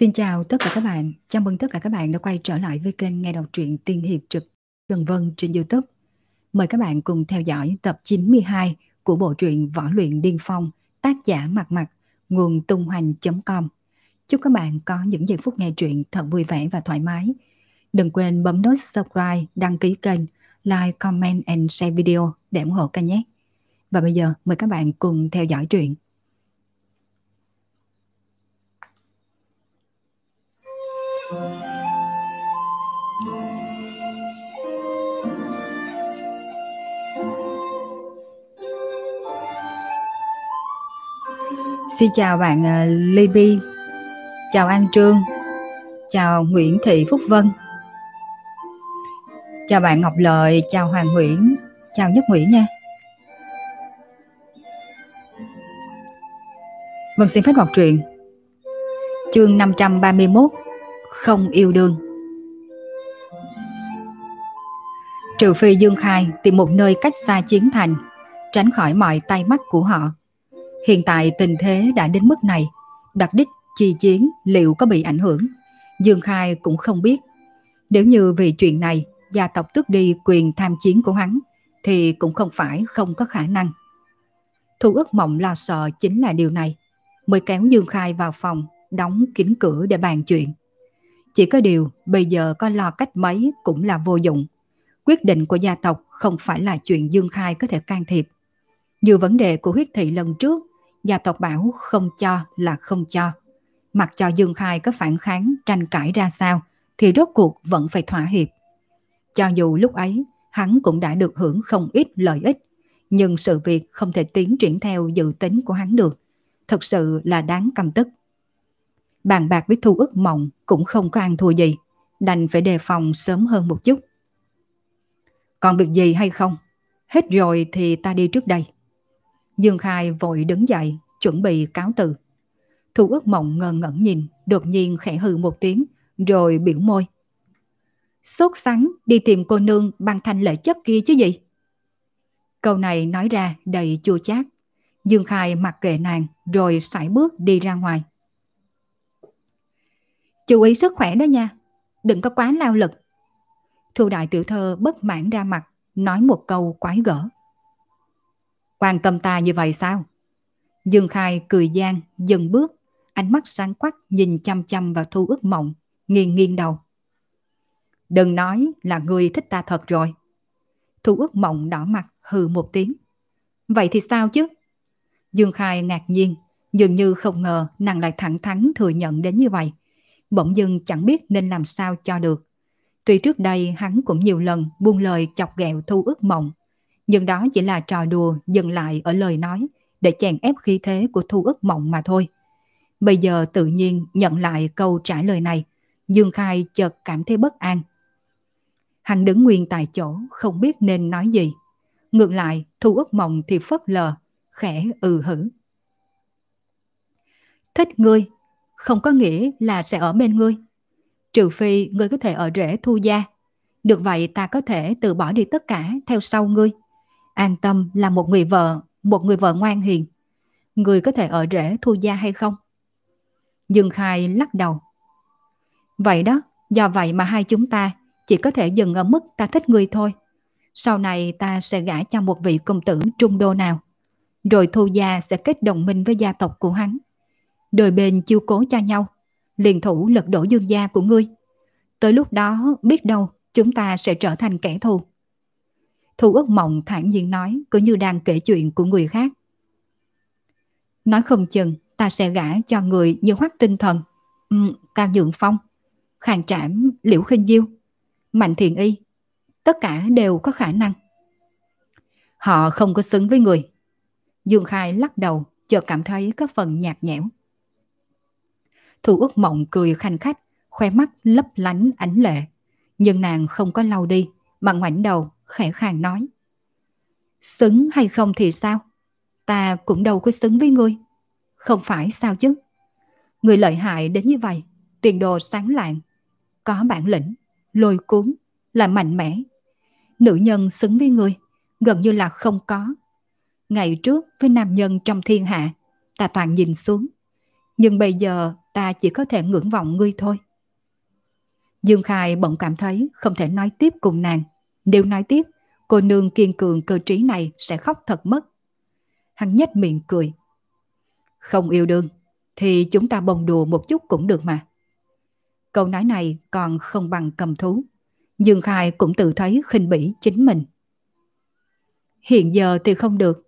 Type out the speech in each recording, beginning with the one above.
Xin chào tất cả các bạn, chào mừng tất cả các bạn đã quay trở lại với kênh Nghe Đọc truyện Tiên Hiệp Trực Trần Vân trên Youtube. Mời các bạn cùng theo dõi tập 92 của bộ truyện Võ Luyện Điên Phong, tác giả Mặt Mặt, nguồn tung hoành.com. Chúc các bạn có những giây phút nghe truyện thật vui vẻ và thoải mái. Đừng quên bấm nút subscribe, đăng ký kênh, like, comment and share video để ủng hộ kênh nhé. Và bây giờ mời các bạn cùng theo dõi truyện. Xin chào bạn ờ, Libby, chào An Trương, chào Nguyễn Thị Phúc Vân, chào bạn Ngọc Lợi, chào Hoàng Nguyễn, chào Nhất Nguyễn nha. Vâng xin phép đọc truyện Chương 531 Không yêu đương Trừ phi Dương Khai tìm một nơi cách xa chiến thành Tránh khỏi mọi tay mắt của họ Hiện tại tình thế đã đến mức này, đặc đích chi chiến liệu có bị ảnh hưởng, Dương Khai cũng không biết. Nếu như vì chuyện này gia tộc tước đi quyền tham chiến của hắn, thì cũng không phải không có khả năng. Thu ước mộng lo sợ chính là điều này, mới kéo Dương Khai vào phòng, đóng kín cửa để bàn chuyện. Chỉ có điều bây giờ có lo cách mấy cũng là vô dụng. Quyết định của gia tộc không phải là chuyện Dương Khai có thể can thiệp. Như vấn đề của huyết thị lần trước, gia tộc bảo không cho là không cho. Mặc cho Dương Khai có phản kháng tranh cãi ra sao, thì rốt cuộc vẫn phải thỏa hiệp. Cho dù lúc ấy, hắn cũng đã được hưởng không ít lợi ích, nhưng sự việc không thể tiến triển theo dự tính của hắn được. Thật sự là đáng căm tức. Bàn bạc với thu ức mộng cũng không có ăn thua gì, đành phải đề phòng sớm hơn một chút. Còn việc gì hay không? Hết rồi thì ta đi trước đây. Dương Khai vội đứng dậy, chuẩn bị cáo từ. Thu ước mộng ngần ngẩn nhìn, đột nhiên khẽ hừ một tiếng, rồi biểu môi. Sốt sắng đi tìm cô nương bằng thanh lệ chất kia chứ gì? Câu này nói ra đầy chua chát. Dương Khai mặc kệ nàng rồi sải bước đi ra ngoài. Chú ý sức khỏe đó nha, đừng có quá lao lực. Thu đại tiểu thơ bất mãn ra mặt, nói một câu quái gở. Quan tâm ta như vậy sao? Dương Khai cười gian, dừng bước, ánh mắt sáng quắc nhìn chăm chăm vào thu ước mộng, nghiêng nghiêng đầu. Đừng nói là người thích ta thật rồi. Thu ước mộng đỏ mặt hừ một tiếng. Vậy thì sao chứ? Dương Khai ngạc nhiên, dường như không ngờ nàng lại thẳng thắn thừa nhận đến như vậy. Bỗng dưng chẳng biết nên làm sao cho được. Tuy trước đây hắn cũng nhiều lần buông lời chọc ghẹo thu ước mộng, nhưng đó chỉ là trò đùa dừng lại ở lời nói để chèn ép khí thế của Thu ức mộng mà thôi. Bây giờ tự nhiên nhận lại câu trả lời này, Dương Khai chợt cảm thấy bất an. Hắn đứng nguyên tại chỗ, không biết nên nói gì. Ngược lại, Thu ức mộng thì phớt lờ, khẽ ừ hử. Thích ngươi, không có nghĩa là sẽ ở bên ngươi. Trừ phi ngươi có thể ở rễ thu gia. Được vậy ta có thể từ bỏ đi tất cả theo sau ngươi. An Tâm là một người vợ, một người vợ ngoan hiền. Người có thể ở rễ thu gia hay không? Dương Khai lắc đầu. Vậy đó, do vậy mà hai chúng ta chỉ có thể dừng ở mức ta thích người thôi. Sau này ta sẽ gả cho một vị công tử trung đô nào. Rồi thu gia sẽ kết đồng minh với gia tộc của hắn. Đôi bên chiêu cố cho nhau, liền thủ lật đổ dương gia của ngươi. Tới lúc đó biết đâu chúng ta sẽ trở thành kẻ thù. Thu ước mộng thản nhiên nói cứ như đang kể chuyện của người khác. Nói không chừng ta sẽ gả cho người như hoắc tinh thần, um, cao nhượng phong, khàn trảm liễu khinh diêu, mạnh thiền y. Tất cả đều có khả năng. Họ không có xứng với người. Dương Khai lắc đầu chợt cảm thấy có phần nhạt nhẽo. Thu ước mộng cười khanh khách, khoe mắt lấp lánh ánh lệ. Nhưng nàng không có lau đi, mà ngoảnh đầu khẽ khàng nói. Xứng hay không thì sao? Ta cũng đâu có xứng với ngươi. Không phải sao chứ? Người lợi hại đến như vậy, tiền đồ sáng lạng, có bản lĩnh, lôi cuốn, là mạnh mẽ. Nữ nhân xứng với ngươi, gần như là không có. Ngày trước với nam nhân trong thiên hạ, ta toàn nhìn xuống. Nhưng bây giờ ta chỉ có thể ngưỡng vọng ngươi thôi. Dương Khai bỗng cảm thấy không thể nói tiếp cùng nàng nếu nói tiếp, cô nương kiên cường cơ trí này sẽ khóc thật mất. Hắn nhếch miệng cười. Không yêu đương, thì chúng ta bồng đùa một chút cũng được mà. Câu nói này còn không bằng cầm thú. Dương Khai cũng tự thấy khinh bỉ chính mình. Hiện giờ thì không được.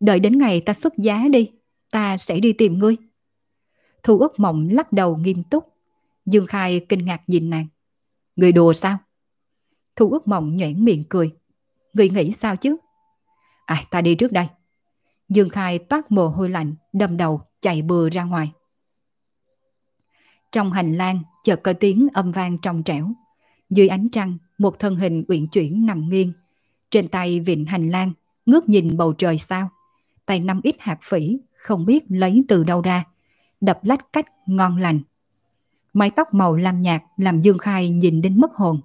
Đợi đến ngày ta xuất giá đi, ta sẽ đi tìm ngươi. Thu ước mộng lắc đầu nghiêm túc. Dương Khai kinh ngạc nhìn nàng. Người đùa sao? Thu ước mộng nhoẻn miệng cười. Người nghĩ sao chứ? À, ta đi trước đây. Dương Khai toát mồ hôi lạnh, đâm đầu, chạy bừa ra ngoài. Trong hành lang, chợt có tiếng âm vang trong trẻo. Dưới ánh trăng, một thân hình uyển chuyển nằm nghiêng. Trên tay vịn hành lang, ngước nhìn bầu trời sao. Tay nắm ít hạt phỉ, không biết lấy từ đâu ra. Đập lách cách ngon lành. Mái tóc màu lam nhạt làm Dương Khai nhìn đến mất hồn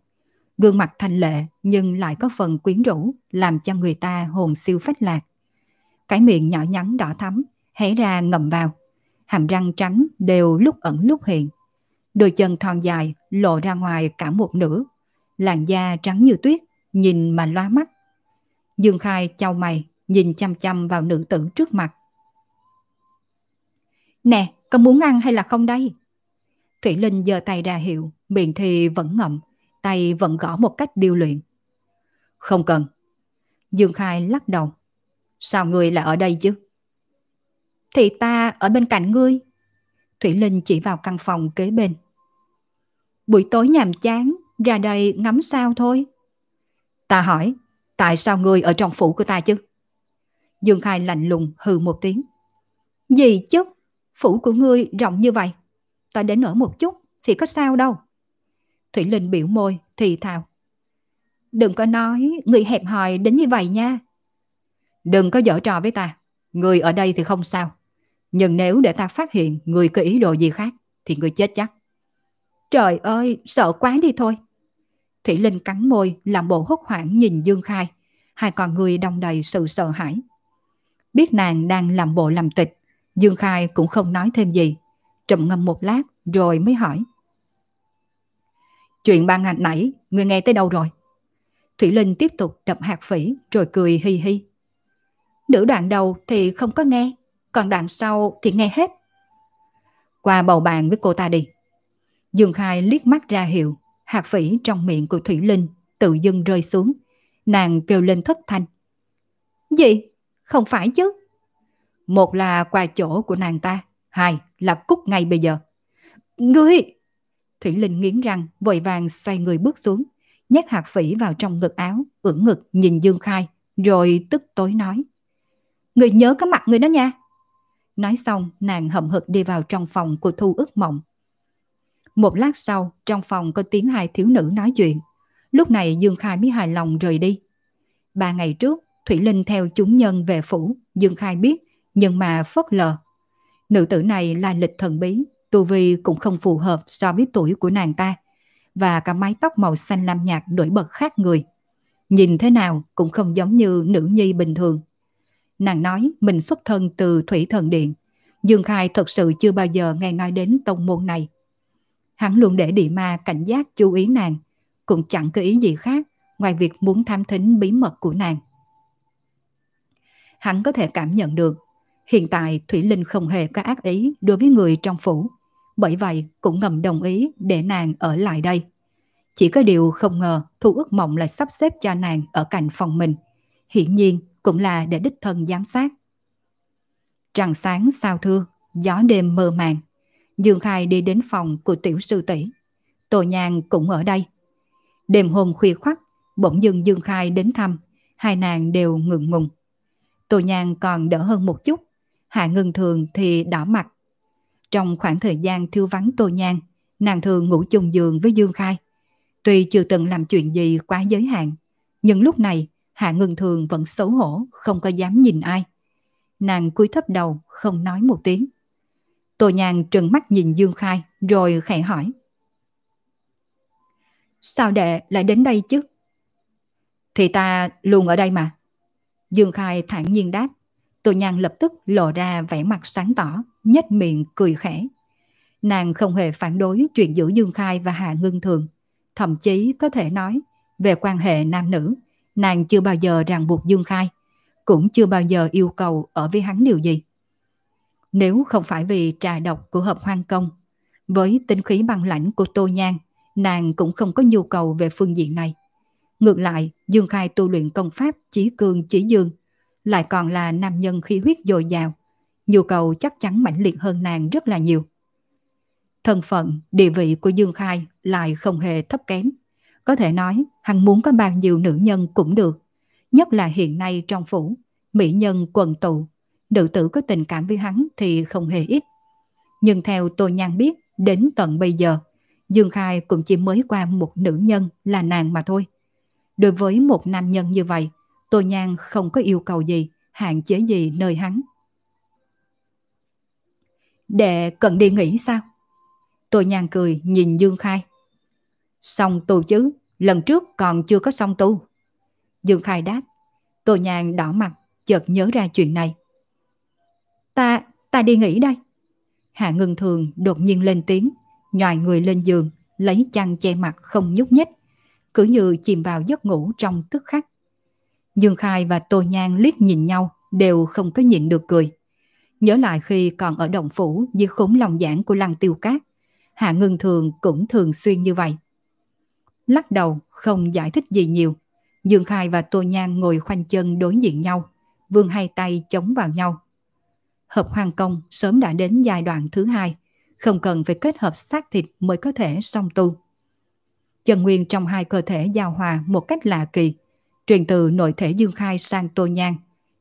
gương mặt thanh lệ nhưng lại có phần quyến rũ, làm cho người ta hồn siêu phách lạc. Cái miệng nhỏ nhắn đỏ thắm, hé ra ngậm vào, hàm răng trắng đều lúc ẩn lúc hiện. Đôi chân thon dài lộ ra ngoài cả một nửa, làn da trắng như tuyết, nhìn mà loa mắt. Dương Khai chau mày, nhìn chăm chăm vào nữ tử trước mặt. Nè, có muốn ăn hay là không đây? Thủy Linh giơ tay ra hiệu, miệng thì vẫn ngậm, tay vẫn gõ một cách điêu luyện. Không cần. Dương Khai lắc đầu. Sao ngươi lại ở đây chứ? Thì ta ở bên cạnh ngươi. Thủy Linh chỉ vào căn phòng kế bên. Buổi tối nhàm chán, ra đây ngắm sao thôi. Ta hỏi, tại sao ngươi ở trong phủ của ta chứ? Dương Khai lạnh lùng hừ một tiếng. Gì chứ, phủ của ngươi rộng như vậy. Ta đến ở một chút thì có sao đâu. Thủy Linh biểu môi, thì thào. Đừng có nói người hẹp hòi đến như vậy nha. Đừng có giở trò với ta. Người ở đây thì không sao. Nhưng nếu để ta phát hiện người có ý đồ gì khác thì người chết chắc. Trời ơi, sợ quá đi thôi. Thủy Linh cắn môi làm bộ hốt hoảng nhìn Dương Khai. Hai con người đồng đầy sự sợ hãi. Biết nàng đang làm bộ làm tịch. Dương Khai cũng không nói thêm gì. Trầm ngâm một lát rồi mới hỏi. Chuyện ban ngành nãy, người nghe tới đâu rồi? Thủy Linh tiếp tục đập hạt phỉ rồi cười hi hi. Nữ đoạn đầu thì không có nghe, còn đoạn sau thì nghe hết. Qua bầu bàn với cô ta đi. Dương Khai liếc mắt ra hiệu, hạt phỉ trong miệng của Thủy Linh tự dưng rơi xuống. Nàng kêu lên thất thanh. Gì? Không phải chứ? Một là qua chỗ của nàng ta, hai là cút ngay bây giờ. Ngươi! Thủy Linh nghiến răng, vội vàng xoay người bước xuống, nhét hạt phỉ vào trong ngực áo, ưỡn ngực nhìn Dương Khai, rồi tức tối nói. Người nhớ có mặt người đó nha. Nói xong, nàng hậm hực đi vào trong phòng của Thu ước mộng. Một lát sau, trong phòng có tiếng hai thiếu nữ nói chuyện. Lúc này Dương Khai mới hài lòng rời đi. Ba ngày trước, Thủy Linh theo chúng nhân về phủ, Dương Khai biết, nhưng mà phớt lờ. Nữ tử này là lịch thần bí, tu vi cũng không phù hợp so với tuổi của nàng ta, và cả mái tóc màu xanh lam nhạt nổi bật khác người. Nhìn thế nào cũng không giống như nữ nhi bình thường. Nàng nói mình xuất thân từ Thủy Thần Điện, Dương Khai thật sự chưa bao giờ nghe nói đến tông môn này. Hắn luôn để địa ma cảnh giác chú ý nàng, cũng chẳng có ý gì khác ngoài việc muốn tham thính bí mật của nàng. Hắn có thể cảm nhận được, hiện tại Thủy Linh không hề có ác ý đối với người trong phủ bởi vậy cũng ngầm đồng ý để nàng ở lại đây. Chỉ có điều không ngờ Thu ước mộng lại sắp xếp cho nàng ở cạnh phòng mình. Hiển nhiên cũng là để đích thân giám sát. Trăng sáng sao thưa, gió đêm mơ màng. Dương Khai đi đến phòng của tiểu sư tỷ. Tô Nhàn cũng ở đây. Đêm hôm khuya khoắt, bỗng dưng Dương Khai đến thăm, hai nàng đều ngượng ngùng. Tô Nhàn còn đỡ hơn một chút, Hạ Ngân Thường thì đỏ mặt, trong khoảng thời gian thiêu vắng Tô nhang, nàng thường ngủ chung giường với Dương Khai. Tuy chưa từng làm chuyện gì quá giới hạn, nhưng lúc này Hạ Ngân Thường vẫn xấu hổ, không có dám nhìn ai. Nàng cúi thấp đầu, không nói một tiếng. Tô nhang trừng mắt nhìn Dương Khai, rồi khẽ hỏi. Sao đệ lại đến đây chứ? Thì ta luôn ở đây mà. Dương Khai thản nhiên đáp. Tô Nhan lập tức lộ ra vẻ mặt sáng tỏ, nhếch miệng cười khẽ. Nàng không hề phản đối chuyện giữa Dương Khai và Hạ Ngưng Thường. Thậm chí có thể nói, về quan hệ nam nữ, nàng chưa bao giờ ràng buộc Dương Khai, cũng chưa bao giờ yêu cầu ở với hắn điều gì. Nếu không phải vì trà độc của hợp hoang công, với tính khí băng lãnh của Tô Nhan, nàng cũng không có nhu cầu về phương diện này. Ngược lại, Dương Khai tu luyện công pháp Chí Cương Chí Dương lại còn là nam nhân khí huyết dồi dào, nhu cầu chắc chắn mãnh liệt hơn nàng rất là nhiều. Thân phận, địa vị của Dương Khai lại không hề thấp kém. Có thể nói, hắn muốn có bao nhiêu nữ nhân cũng được. Nhất là hiện nay trong phủ, mỹ nhân quần tụ, nữ tử có tình cảm với hắn thì không hề ít. Nhưng theo tôi Nhan biết, đến tận bây giờ, Dương Khai cũng chỉ mới qua một nữ nhân là nàng mà thôi. Đối với một nam nhân như vậy, Tô Nhan không có yêu cầu gì, hạn chế gì nơi hắn. Đệ cần đi nghỉ sao? Tô Nhan cười nhìn Dương Khai. Xong tu chứ, lần trước còn chưa có xong tu. Dương Khai đáp. Tô Nhan đỏ mặt, chợt nhớ ra chuyện này. Ta, ta đi nghỉ đây. Hạ Ngân Thường đột nhiên lên tiếng, nhòi người lên giường, lấy chăn che mặt không nhúc nhích, cứ như chìm vào giấc ngủ trong tức khắc. Dương Khai và Tô Nhan liếc nhìn nhau đều không có nhịn được cười. Nhớ lại khi còn ở động phủ dưới khốn lòng giảng của Lăng Tiêu Cát, Hạ Ngưng Thường cũng thường xuyên như vậy. Lắc đầu không giải thích gì nhiều, Dương Khai và Tô Nhan ngồi khoanh chân đối diện nhau, vươn hai tay chống vào nhau. Hợp Hoàng Công sớm đã đến giai đoạn thứ hai, không cần phải kết hợp xác thịt mới có thể song tu. Chân nguyên trong hai cơ thể giao hòa một cách lạ kỳ, truyền từ nội thể Dương Khai sang Tô Nhan,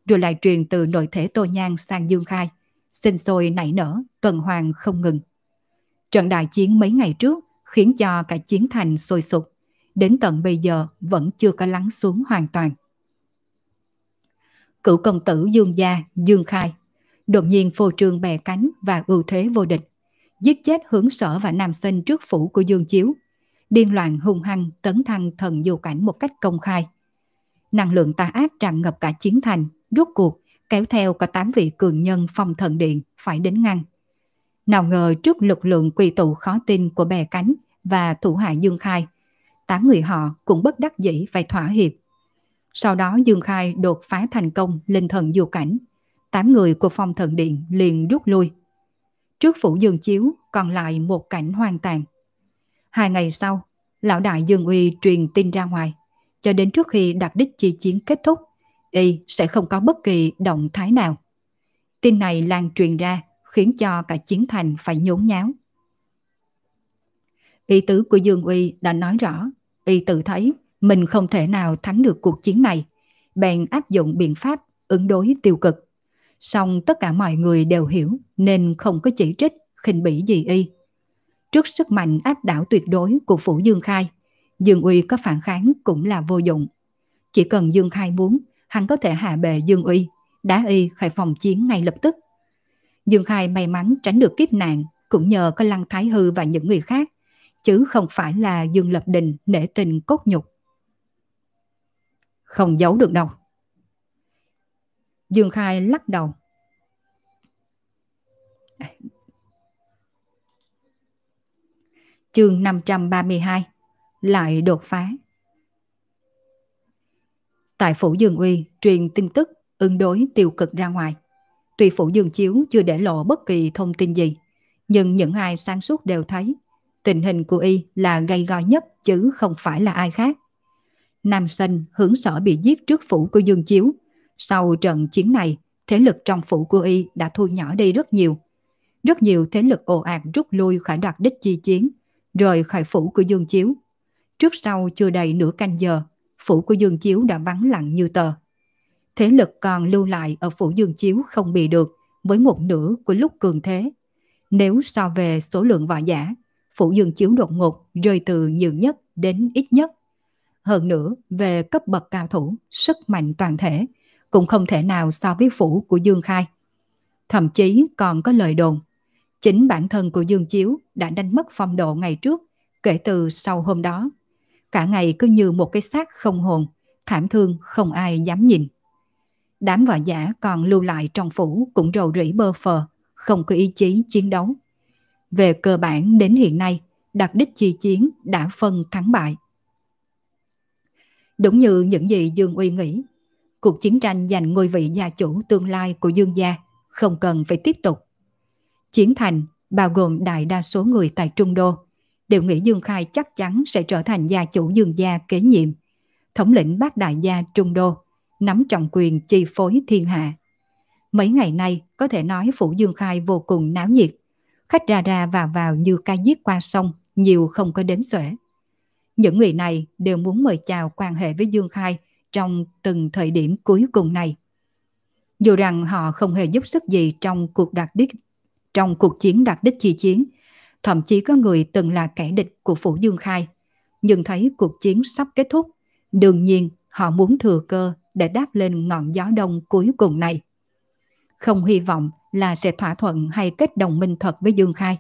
rồi lại truyền từ nội thể Tô Nhan sang Dương Khai, sinh sôi nảy nở, tuần hoàn không ngừng. Trận đại chiến mấy ngày trước khiến cho cả chiến thành sôi sục, đến tận bây giờ vẫn chưa có lắng xuống hoàn toàn. Cựu công tử Dương Gia, Dương Khai, đột nhiên phô trương bè cánh và ưu thế vô địch, giết chết hướng sở và nam sinh trước phủ của Dương Chiếu, điên loạn hung hăng tấn thăng thần du cảnh một cách công khai – năng lượng tà ác tràn ngập cả chiến thành, rốt cuộc kéo theo cả tám vị cường nhân phong thần điện phải đến ngăn. Nào ngờ trước lực lượng quy tụ khó tin của bè cánh và thủ hạ Dương Khai, tám người họ cũng bất đắc dĩ phải thỏa hiệp. Sau đó Dương Khai đột phá thành công lên thần du cảnh. Tám người của phong thần điện liền rút lui. Trước phủ Dương Chiếu còn lại một cảnh hoang tàn. Hai ngày sau, lão đại Dương Uy truyền tin ra ngoài cho đến trước khi đạt đích chi chiến kết thúc, y sẽ không có bất kỳ động thái nào. Tin này lan truyền ra khiến cho cả chiến thành phải nhốn nháo. Ý tứ của Dương Uy đã nói rõ, y tự thấy mình không thể nào thắng được cuộc chiến này, bèn áp dụng biện pháp ứng đối tiêu cực. Song tất cả mọi người đều hiểu nên không có chỉ trích, khinh bỉ gì y. Trước sức mạnh áp đảo tuyệt đối của Phủ Dương Khai, Dương Uy có phản kháng cũng là vô dụng. Chỉ cần Dương Khai muốn, hắn có thể hạ bệ Dương Uy, đá y khởi phòng chiến ngay lập tức. Dương Khai may mắn tránh được kiếp nạn, cũng nhờ có Lăng Thái Hư và những người khác, chứ không phải là Dương Lập Đình nể tình cốt nhục. Không giấu được đâu. Dương Khai lắc đầu. Chương 532 lại đột phá. Tại phủ Dương Uy truyền tin tức ứng đối tiêu cực ra ngoài. Tuy phủ Dương Chiếu chưa để lộ bất kỳ thông tin gì, nhưng những ai sáng suốt đều thấy tình hình của y là gây go nhất chứ không phải là ai khác. Nam Sinh hướng sở bị giết trước phủ của Dương Chiếu. Sau trận chiến này, thế lực trong phủ của y đã thu nhỏ đi rất nhiều. Rất nhiều thế lực ồ ạt rút lui khỏi đoạt đích chi chiến, rời khỏi phủ của Dương Chiếu, Trước sau chưa đầy nửa canh giờ, phủ của Dương Chiếu đã vắng lặng như tờ. Thế lực còn lưu lại ở phủ Dương Chiếu không bị được với một nửa của lúc cường thế. Nếu so về số lượng võ giả, phủ Dương Chiếu đột ngột rơi từ nhiều nhất đến ít nhất. Hơn nữa, về cấp bậc cao thủ, sức mạnh toàn thể cũng không thể nào so với phủ của Dương Khai. Thậm chí còn có lời đồn, chính bản thân của Dương Chiếu đã đánh mất phong độ ngày trước kể từ sau hôm đó cả ngày cứ như một cái xác không hồn, thảm thương không ai dám nhìn. Đám võ giả còn lưu lại trong phủ cũng rầu rĩ bơ phờ, không có ý chí chiến đấu. Về cơ bản đến hiện nay, đặc đích chi chiến đã phân thắng bại. Đúng như những gì Dương Uy nghĩ, cuộc chiến tranh giành ngôi vị gia chủ tương lai của Dương gia không cần phải tiếp tục. Chiến thành bao gồm đại đa số người tại Trung Đô đều nghĩ Dương Khai chắc chắn sẽ trở thành gia chủ Dương gia kế nhiệm, thống lĩnh bác đại gia Trung Đô, nắm trọng quyền chi phối thiên hạ. Mấy ngày nay có thể nói phủ Dương Khai vô cùng náo nhiệt, khách ra ra vào vào như ca giết qua sông, nhiều không có đếm xuể. Những người này đều muốn mời chào quan hệ với Dương Khai trong từng thời điểm cuối cùng này. Dù rằng họ không hề giúp sức gì trong cuộc đạt đích, trong cuộc chiến đạt đích chi chiến, thậm chí có người từng là kẻ địch của Phủ Dương Khai. Nhưng thấy cuộc chiến sắp kết thúc, đương nhiên họ muốn thừa cơ để đáp lên ngọn gió đông cuối cùng này. Không hy vọng là sẽ thỏa thuận hay kết đồng minh thật với Dương Khai,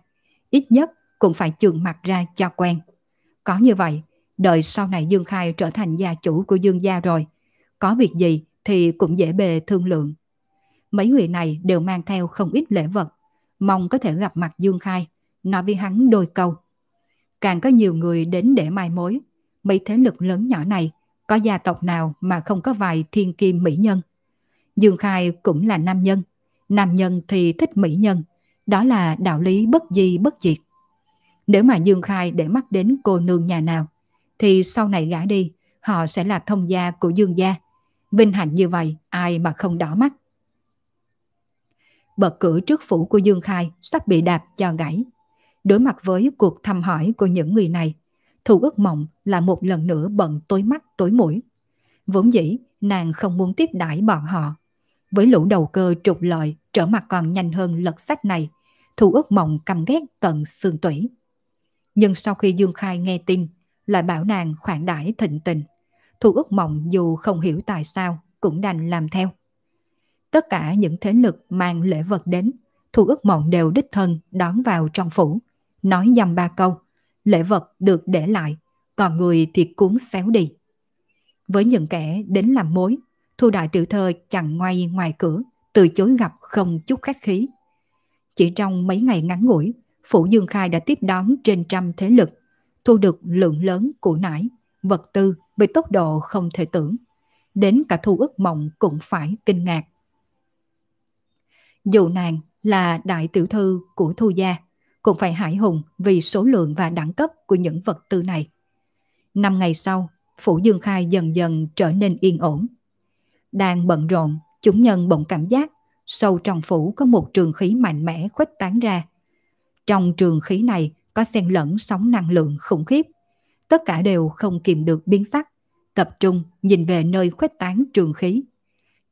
ít nhất cũng phải trường mặt ra cho quen. Có như vậy, đợi sau này Dương Khai trở thành gia chủ của Dương gia rồi, có việc gì thì cũng dễ bề thương lượng. Mấy người này đều mang theo không ít lễ vật, mong có thể gặp mặt Dương Khai nói với hắn đôi câu. Càng có nhiều người đến để mai mối, mấy thế lực lớn nhỏ này có gia tộc nào mà không có vài thiên kim mỹ nhân. Dương Khai cũng là nam nhân, nam nhân thì thích mỹ nhân, đó là đạo lý bất di bất diệt. Nếu mà Dương Khai để mắt đến cô nương nhà nào, thì sau này gã đi, họ sẽ là thông gia của Dương gia. Vinh hạnh như vậy, ai mà không đỏ mắt. Bật cửa trước phủ của Dương Khai sắp bị đạp cho gãy. Đối mặt với cuộc thăm hỏi của những người này, Thu ước mộng là một lần nữa bận tối mắt tối mũi. Vốn dĩ, nàng không muốn tiếp đãi bọn họ. Với lũ đầu cơ trục lợi trở mặt còn nhanh hơn lật sách này, Thu ước mộng căm ghét tận xương tủy. Nhưng sau khi Dương Khai nghe tin, lại bảo nàng khoản đãi thịnh tình. Thu ước mộng dù không hiểu tại sao cũng đành làm theo. Tất cả những thế lực mang lễ vật đến, Thu ước mộng đều đích thân đón vào trong phủ, nói dăm ba câu, lễ vật được để lại, còn người thì cuốn xéo đi. Với những kẻ đến làm mối, Thu Đại Tiểu Thơ chẳng ngoay ngoài cửa, từ chối gặp không chút khách khí. Chỉ trong mấy ngày ngắn ngủi, Phủ Dương Khai đã tiếp đón trên trăm thế lực, thu được lượng lớn củ nải, vật tư với tốc độ không thể tưởng. Đến cả Thu ước mộng cũng phải kinh ngạc. Dù nàng là đại tiểu thư của Thu Gia, cũng phải hải hùng vì số lượng và đẳng cấp của những vật tư này. Năm ngày sau, Phủ Dương Khai dần dần trở nên yên ổn. Đang bận rộn, chúng nhân bỗng cảm giác sâu trong phủ có một trường khí mạnh mẽ khuếch tán ra. Trong trường khí này có xen lẫn sóng năng lượng khủng khiếp. Tất cả đều không kìm được biến sắc, tập trung nhìn về nơi khuếch tán trường khí.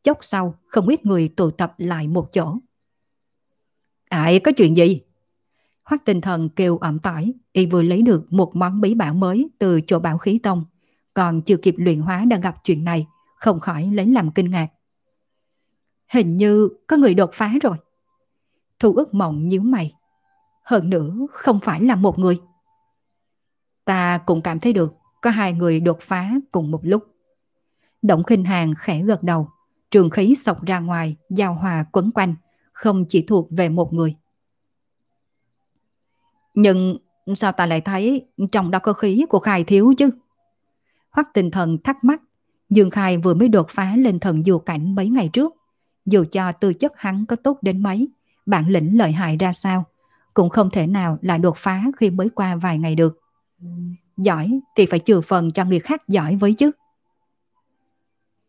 Chốc sau, không ít người tụ tập lại một chỗ. Ai có chuyện gì? Hoắc tinh thần kêu ẩm tỏi, y vừa lấy được một món bí bảo mới từ chỗ bảo khí tông, còn chưa kịp luyện hóa đã gặp chuyện này, không khỏi lấy làm kinh ngạc. Hình như có người đột phá rồi. Thu ước mộng nhíu mày. Hơn nữa không phải là một người. Ta cũng cảm thấy được có hai người đột phá cùng một lúc. Động khinh hàng khẽ gật đầu, trường khí sọc ra ngoài, giao hòa quấn quanh, không chỉ thuộc về một người. Nhưng sao ta lại thấy trong đó cơ khí của Khai thiếu chứ? Hoắc tinh thần thắc mắc, Dương Khai vừa mới đột phá lên thần du cảnh mấy ngày trước. Dù cho tư chất hắn có tốt đến mấy, bản lĩnh lợi hại ra sao, cũng không thể nào là đột phá khi mới qua vài ngày được. Giỏi thì phải trừ phần cho người khác giỏi với chứ.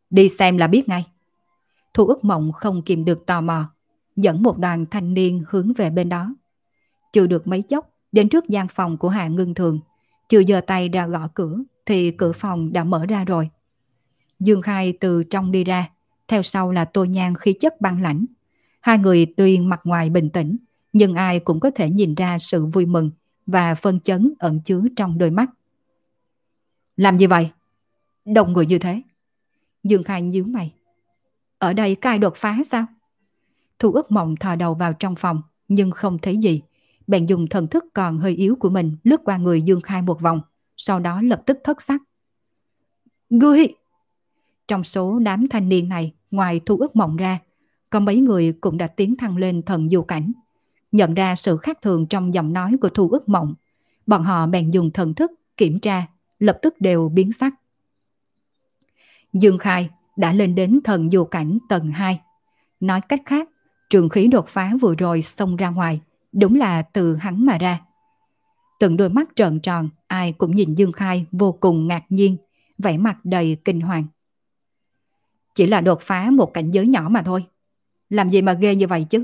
Đi xem là biết ngay. Thu ước mộng không kìm được tò mò, dẫn một đoàn thanh niên hướng về bên đó. Chưa được mấy chốc, đến trước gian phòng của Hạ Ngưng Thường. Chưa giờ tay ra gõ cửa thì cửa phòng đã mở ra rồi. Dương Khai từ trong đi ra, theo sau là Tô Nhan khí chất băng lãnh. Hai người tuy mặt ngoài bình tĩnh, nhưng ai cũng có thể nhìn ra sự vui mừng và phân chấn ẩn chứa trong đôi mắt. Làm gì vậy? Đồng người như thế. Dương Khai nhíu mày. Ở đây cai đột phá sao? Thu ước mộng thò đầu vào trong phòng, nhưng không thấy gì bèn dùng thần thức còn hơi yếu của mình lướt qua người Dương Khai một vòng, sau đó lập tức thất sắc. Ngươi! Trong số đám thanh niên này, ngoài thu ước mộng ra, có mấy người cũng đã tiến thăng lên thần du cảnh. Nhận ra sự khác thường trong giọng nói của thu ước mộng, bọn họ bèn dùng thần thức kiểm tra, lập tức đều biến sắc. Dương Khai đã lên đến thần du cảnh tầng 2. Nói cách khác, trường khí đột phá vừa rồi xông ra ngoài – đúng là từ hắn mà ra. Từng đôi mắt trợn tròn, ai cũng nhìn Dương Khai vô cùng ngạc nhiên, vẻ mặt đầy kinh hoàng. Chỉ là đột phá một cảnh giới nhỏ mà thôi. Làm gì mà ghê như vậy chứ?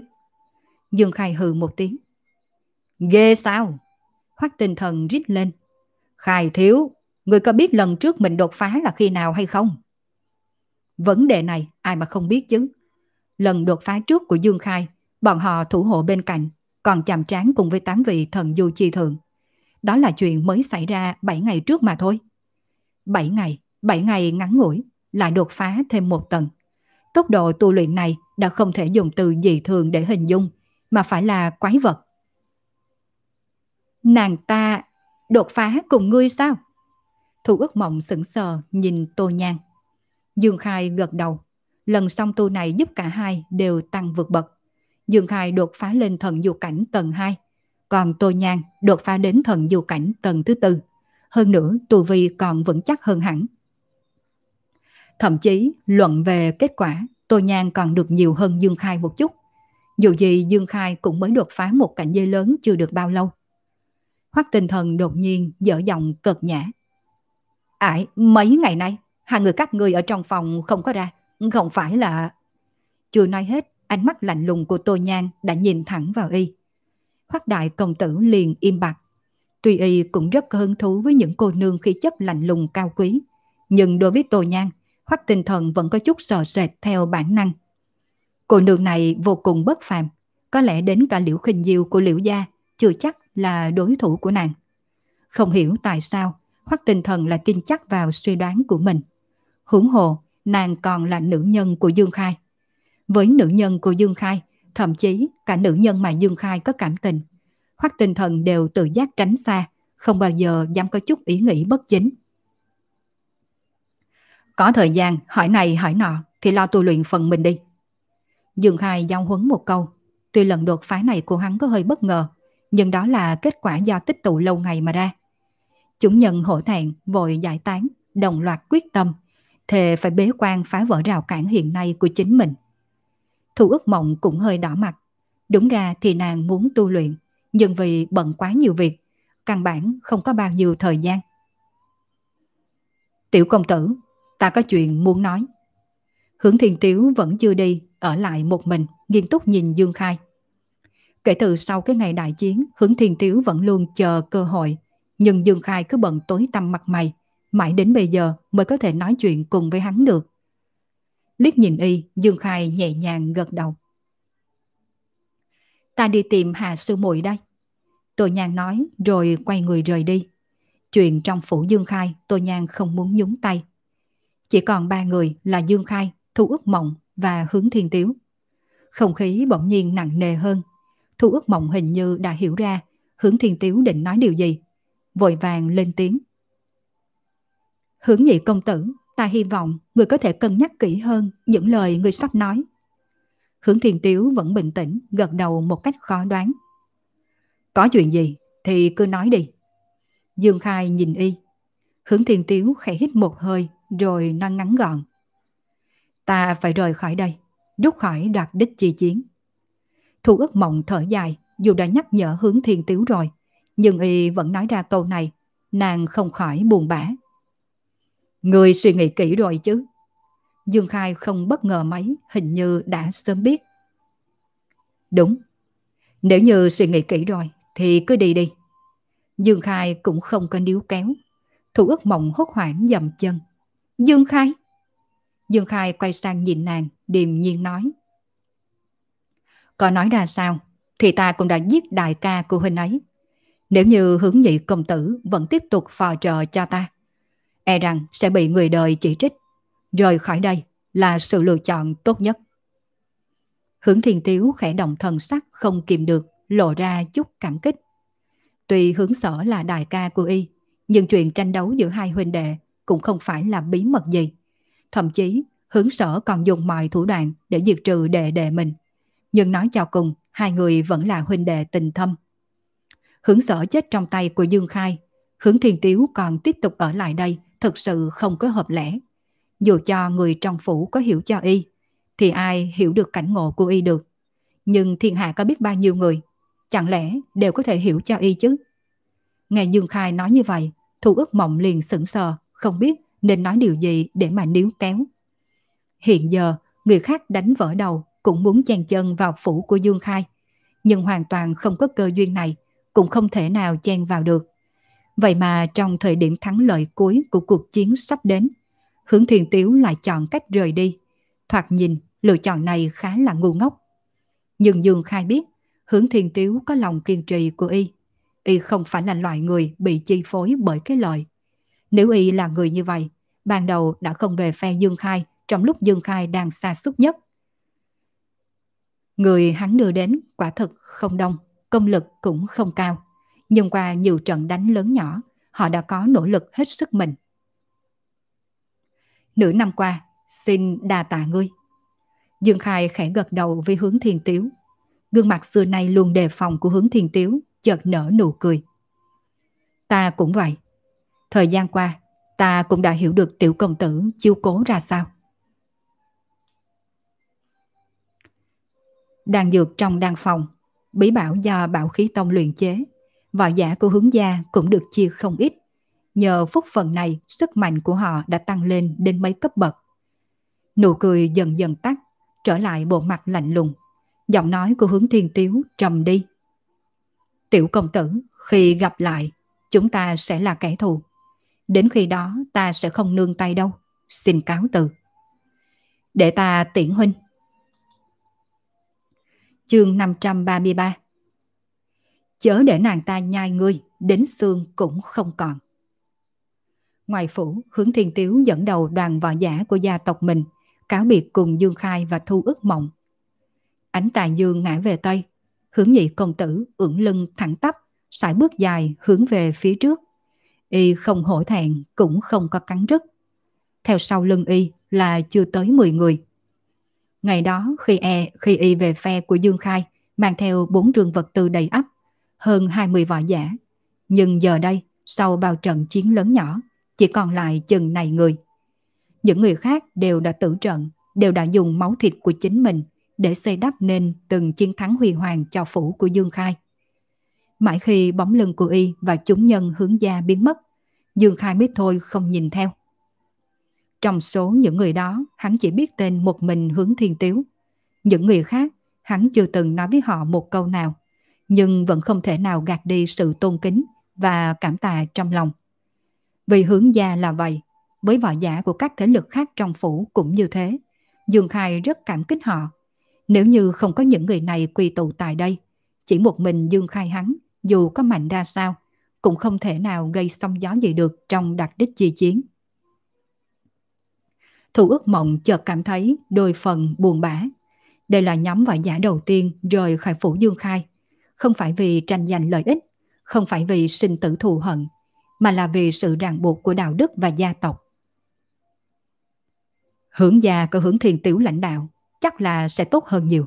Dương Khai hừ một tiếng. Ghê sao? Hoắc tinh thần rít lên. Khai thiếu, người có biết lần trước mình đột phá là khi nào hay không? Vấn đề này ai mà không biết chứ? Lần đột phá trước của Dương Khai, bọn họ thủ hộ bên cạnh còn chạm trán cùng với tám vị thần du chi thượng. Đó là chuyện mới xảy ra 7 ngày trước mà thôi. 7 ngày, 7 ngày ngắn ngủi, lại đột phá thêm một tầng. Tốc độ tu luyện này đã không thể dùng từ dị thường để hình dung, mà phải là quái vật. Nàng ta đột phá cùng ngươi sao? Thu ước mộng sững sờ nhìn Tô nhang Dương Khai gật đầu. Lần song tu này giúp cả hai đều tăng vượt bậc. Dương Khai đột phá lên thần du cảnh tầng 2, còn Tô Nhan đột phá đến thần du cảnh tầng thứ tư. Hơn nữa, tu vi còn vững chắc hơn hẳn. Thậm chí, luận về kết quả, Tô Nhan còn được nhiều hơn Dương Khai một chút. Dù gì Dương Khai cũng mới đột phá một cảnh giới lớn chưa được bao lâu. Hoắc tinh thần đột nhiên dở giọng cợt nhã. Ải, mấy ngày nay, hai người các người ở trong phòng không có ra, không phải là... Chưa nói hết, Ánh mắt lạnh lùng của Tô Nhan đã nhìn thẳng vào y. Hoắc đại công tử liền im bặt. Tuy y cũng rất hứng thú với những cô nương khí chất lạnh lùng cao quý, nhưng đối với Tô Nhan, Hoắc tinh thần vẫn có chút sợ sệt theo bản năng. Cô nương này vô cùng bất phàm, có lẽ đến cả liễu khinh diêu của liễu gia chưa chắc là đối thủ của nàng. Không hiểu tại sao, Hoắc tinh thần lại tin chắc vào suy đoán của mình. Hưởng hồ, nàng còn là nữ nhân của Dương Khai với nữ nhân của Dương Khai, thậm chí cả nữ nhân mà Dương Khai có cảm tình. Hoắc tinh thần đều tự giác tránh xa, không bao giờ dám có chút ý nghĩ bất chính. Có thời gian hỏi này hỏi nọ thì lo tu luyện phần mình đi. Dương Khai giao huấn một câu. Tuy lần đột phá này của hắn có hơi bất ngờ, nhưng đó là kết quả do tích tụ lâu ngày mà ra. Chúng nhân hổ thẹn vội giải tán, đồng loạt quyết tâm, thề phải bế quan phá vỡ rào cản hiện nay của chính mình. Thu ước mộng cũng hơi đỏ mặt. Đúng ra thì nàng muốn tu luyện, nhưng vì bận quá nhiều việc, căn bản không có bao nhiêu thời gian. Tiểu công tử, ta có chuyện muốn nói. Hướng thiên tiếu vẫn chưa đi, ở lại một mình, nghiêm túc nhìn Dương Khai. Kể từ sau cái ngày đại chiến, hướng thiên tiếu vẫn luôn chờ cơ hội, nhưng Dương Khai cứ bận tối tăm mặt mày, mãi đến bây giờ mới có thể nói chuyện cùng với hắn được. Liếc nhìn y, Dương Khai nhẹ nhàng gật đầu. Ta đi tìm Hà Sư Muội đây. Tô Nhan nói rồi quay người rời đi. Chuyện trong phủ Dương Khai Tô Nhan không muốn nhúng tay. Chỉ còn ba người là Dương Khai, Thu ước Mộng và Hướng Thiên Tiếu. Không khí bỗng nhiên nặng nề hơn. Thu ước Mộng hình như đã hiểu ra Hướng Thiên Tiếu định nói điều gì. Vội vàng lên tiếng. Hướng nhị công tử, Ta hy vọng người có thể cân nhắc kỹ hơn những lời người sắp nói. Hướng thiền Tiếu vẫn bình tĩnh, gật đầu một cách khó đoán. Có chuyện gì thì cứ nói đi. Dương Khai nhìn y. Hướng thiền Tiếu khẽ hít một hơi rồi nói ngắn gọn. Ta phải rời khỏi đây, rút khỏi đoạt đích chi chiến. Thu ước mộng thở dài, dù đã nhắc nhở hướng thiền tiếu rồi, nhưng y vẫn nói ra câu này, nàng không khỏi buồn bã. Người suy nghĩ kỹ rồi chứ. Dương Khai không bất ngờ mấy, hình như đã sớm biết. Đúng. Nếu như suy nghĩ kỹ rồi, thì cứ đi đi. Dương Khai cũng không có níu kéo. Thủ ước mộng hốt hoảng dầm chân. Dương Khai! Dương Khai quay sang nhìn nàng, điềm nhiên nói. Có nói ra sao, thì ta cũng đã giết đại ca của huynh ấy. Nếu như hướng nhị công tử vẫn tiếp tục phò trợ cho ta, e rằng sẽ bị người đời chỉ trích. Rời khỏi đây là sự lựa chọn tốt nhất. Hướng Thiền tiếu khẽ động thần sắc không kìm được, lộ ra chút cảm kích. Tuy hướng sở là đại ca của y, nhưng chuyện tranh đấu giữa hai huynh đệ cũng không phải là bí mật gì. Thậm chí, hướng sở còn dùng mọi thủ đoạn để diệt trừ đệ đệ mình. Nhưng nói cho cùng, hai người vẫn là huynh đệ tình thâm. Hướng sở chết trong tay của Dương Khai, hướng Thiền tiếu còn tiếp tục ở lại đây thực sự không có hợp lẽ. Dù cho người trong phủ có hiểu cho y, thì ai hiểu được cảnh ngộ của y được. Nhưng thiên hạ có biết bao nhiêu người, chẳng lẽ đều có thể hiểu cho y chứ? Nghe Dương Khai nói như vậy, Thu Ước mộng liền sững sờ, không biết nên nói điều gì để mà níu kéo. Hiện giờ, người khác đánh vỡ đầu cũng muốn chen chân vào phủ của Dương Khai, nhưng hoàn toàn không có cơ duyên này, cũng không thể nào chen vào được. Vậy mà trong thời điểm thắng lợi cuối của cuộc chiến sắp đến, Hướng Thiền Tiếu lại chọn cách rời đi. Thoạt nhìn, lựa chọn này khá là ngu ngốc. Nhưng Dương Khai biết, Hướng Thiền Tiếu có lòng kiên trì của y. Y không phải là loại người bị chi phối bởi cái lợi. Nếu y là người như vậy, ban đầu đã không về phe Dương Khai trong lúc Dương Khai đang xa xúc nhất. Người hắn đưa đến quả thực không đông, công lực cũng không cao nhưng qua nhiều trận đánh lớn nhỏ, họ đã có nỗ lực hết sức mình. Nửa năm qua, xin đa tạ ngươi. Dương Khai khẽ gật đầu với hướng thiền tiếu. Gương mặt xưa nay luôn đề phòng của hướng thiền tiếu, chợt nở nụ cười. Ta cũng vậy. Thời gian qua, ta cũng đã hiểu được tiểu công tử chiêu cố ra sao. Đàn dược trong đan phòng, bí bảo do bảo khí tông luyện chế võ giả của hướng gia cũng được chia không ít. Nhờ phúc phần này, sức mạnh của họ đã tăng lên đến mấy cấp bậc. Nụ cười dần dần tắt, trở lại bộ mặt lạnh lùng. Giọng nói của hướng thiên tiếu trầm đi. Tiểu công tử, khi gặp lại, chúng ta sẽ là kẻ thù. Đến khi đó ta sẽ không nương tay đâu. Xin cáo từ. Để ta tiễn huynh. Chương 533 chớ để nàng ta nhai ngươi, đến xương cũng không còn. Ngoài phủ, hướng thiên tiếu dẫn đầu đoàn võ giả của gia tộc mình, cáo biệt cùng Dương Khai và Thu ước mộng. Ánh tài dương ngã về Tây, hướng nhị công tử ưỡn lưng thẳng tắp, sải bước dài hướng về phía trước. Y không hổ thẹn cũng không có cắn rứt. Theo sau lưng Y là chưa tới 10 người. Ngày đó khi e khi Y về phe của Dương Khai, mang theo bốn trường vật tư đầy ắp, hơn 20 võ giả. Nhưng giờ đây, sau bao trận chiến lớn nhỏ, chỉ còn lại chừng này người. Những người khác đều đã tử trận, đều đã dùng máu thịt của chính mình để xây đắp nên từng chiến thắng huy hoàng cho phủ của Dương Khai. Mãi khi bóng lưng của y và chúng nhân hướng gia biến mất, Dương Khai biết thôi không nhìn theo. Trong số những người đó, hắn chỉ biết tên một mình hướng thiên tiếu. Những người khác, hắn chưa từng nói với họ một câu nào nhưng vẫn không thể nào gạt đi sự tôn kính và cảm tạ trong lòng. Vì hướng gia là vậy, với võ giả của các thế lực khác trong phủ cũng như thế. Dương Khai rất cảm kích họ. Nếu như không có những người này quy tụ tại đây, chỉ một mình Dương Khai hắn, dù có mạnh ra sao, cũng không thể nào gây sóng gió gì được trong đặc đích di chiến. Thủ ước mộng chợt cảm thấy đôi phần buồn bã. Đây là nhóm võ giả đầu tiên rời khỏi phủ Dương Khai không phải vì tranh giành lợi ích, không phải vì sinh tử thù hận, mà là vì sự ràng buộc của đạo đức và gia tộc. Hưởng già có hưởng thiền tiểu lãnh đạo, chắc là sẽ tốt hơn nhiều.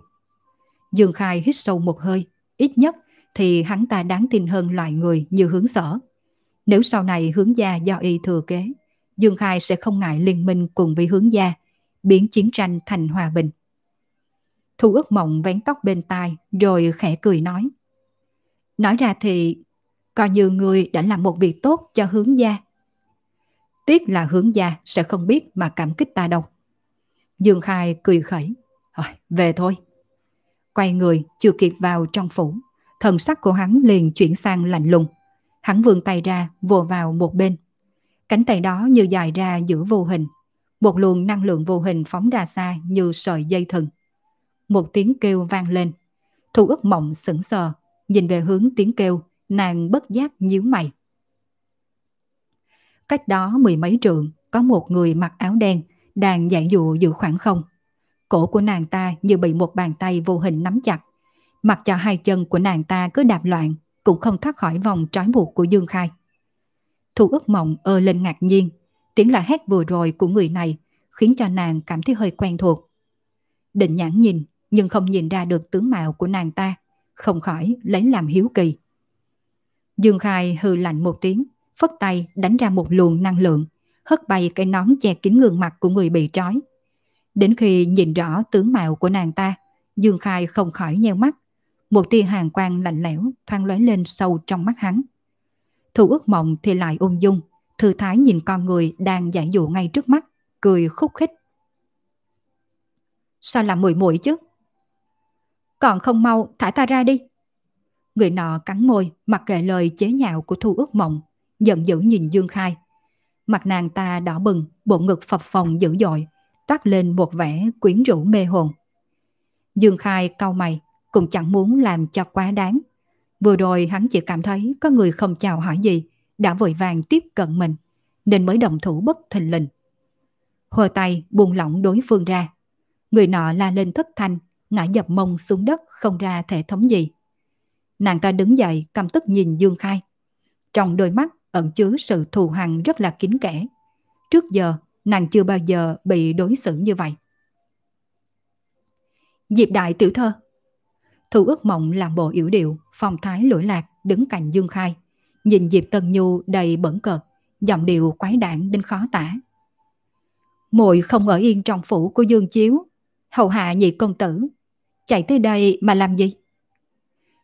Dương Khai hít sâu một hơi, ít nhất thì hắn ta đáng tin hơn loại người như hướng sở. Nếu sau này hướng gia do y thừa kế, Dương Khai sẽ không ngại liên minh cùng với hướng gia, biến chiến tranh thành hòa bình. Thu ước mộng vén tóc bên tai rồi khẽ cười nói. Nói ra thì coi như người đã làm một việc tốt cho hướng gia. Tiếc là hướng gia sẽ không biết mà cảm kích ta đâu. Dương Khai cười khẩy. Rồi, về thôi. Quay người chưa kịp vào trong phủ. Thần sắc của hắn liền chuyển sang lạnh lùng. Hắn vươn tay ra vồ vào một bên. Cánh tay đó như dài ra giữa vô hình. Một luồng năng lượng vô hình phóng ra xa như sợi dây thần. Một tiếng kêu vang lên. Thu ức mộng sững sờ Nhìn về hướng tiếng kêu, nàng bất giác nhíu mày. Cách đó mười mấy trượng, có một người mặc áo đen, đang dạy dụ giữa khoảng không. Cổ của nàng ta như bị một bàn tay vô hình nắm chặt. Mặc cho hai chân của nàng ta cứ đạp loạn, cũng không thoát khỏi vòng trói buộc của Dương Khai. Thu ước mộng ơ lên ngạc nhiên, tiếng là hét vừa rồi của người này khiến cho nàng cảm thấy hơi quen thuộc. Định nhãn nhìn, nhưng không nhìn ra được tướng mạo của nàng ta không khỏi lấy làm hiếu kỳ. Dương Khai hừ lạnh một tiếng, phất tay đánh ra một luồng năng lượng, hất bay cái nón che kín gương mặt của người bị trói. Đến khi nhìn rõ tướng mạo của nàng ta, Dương Khai không khỏi nheo mắt, một tia hàng quang lạnh lẽo thoáng lóe lên sâu trong mắt hắn. Thủ ước mộng thì lại ung dung, thư thái nhìn con người đang giải dụ ngay trước mắt, cười khúc khích. Sao làm mùi mũi chứ? còn không mau thả ta ra đi. Người nọ cắn môi, mặc kệ lời chế nhạo của Thu ước mộng, giận dữ nhìn Dương Khai. Mặt nàng ta đỏ bừng, bộ ngực phập phồng dữ dội, toát lên một vẻ quyến rũ mê hồn. Dương Khai cau mày, cũng chẳng muốn làm cho quá đáng. Vừa rồi hắn chỉ cảm thấy có người không chào hỏi gì, đã vội vàng tiếp cận mình, nên mới đồng thủ bất thình lình. Hồ tay buông lỏng đối phương ra. Người nọ la lên thất thanh, ngã dập mông xuống đất không ra thể thống gì. Nàng ta đứng dậy căm tức nhìn Dương Khai. Trong đôi mắt ẩn chứa sự thù hằn rất là kín kẽ. Trước giờ nàng chưa bao giờ bị đối xử như vậy. Diệp đại tiểu thơ Thu ước mộng làm bộ yếu điệu, phong thái lỗi lạc đứng cạnh Dương Khai. Nhìn Diệp Tân Nhu đầy bẩn cợt, giọng điệu quái đản đến khó tả. Muội không ở yên trong phủ của Dương Chiếu, hầu hạ nhị công tử chạy tới đây mà làm gì?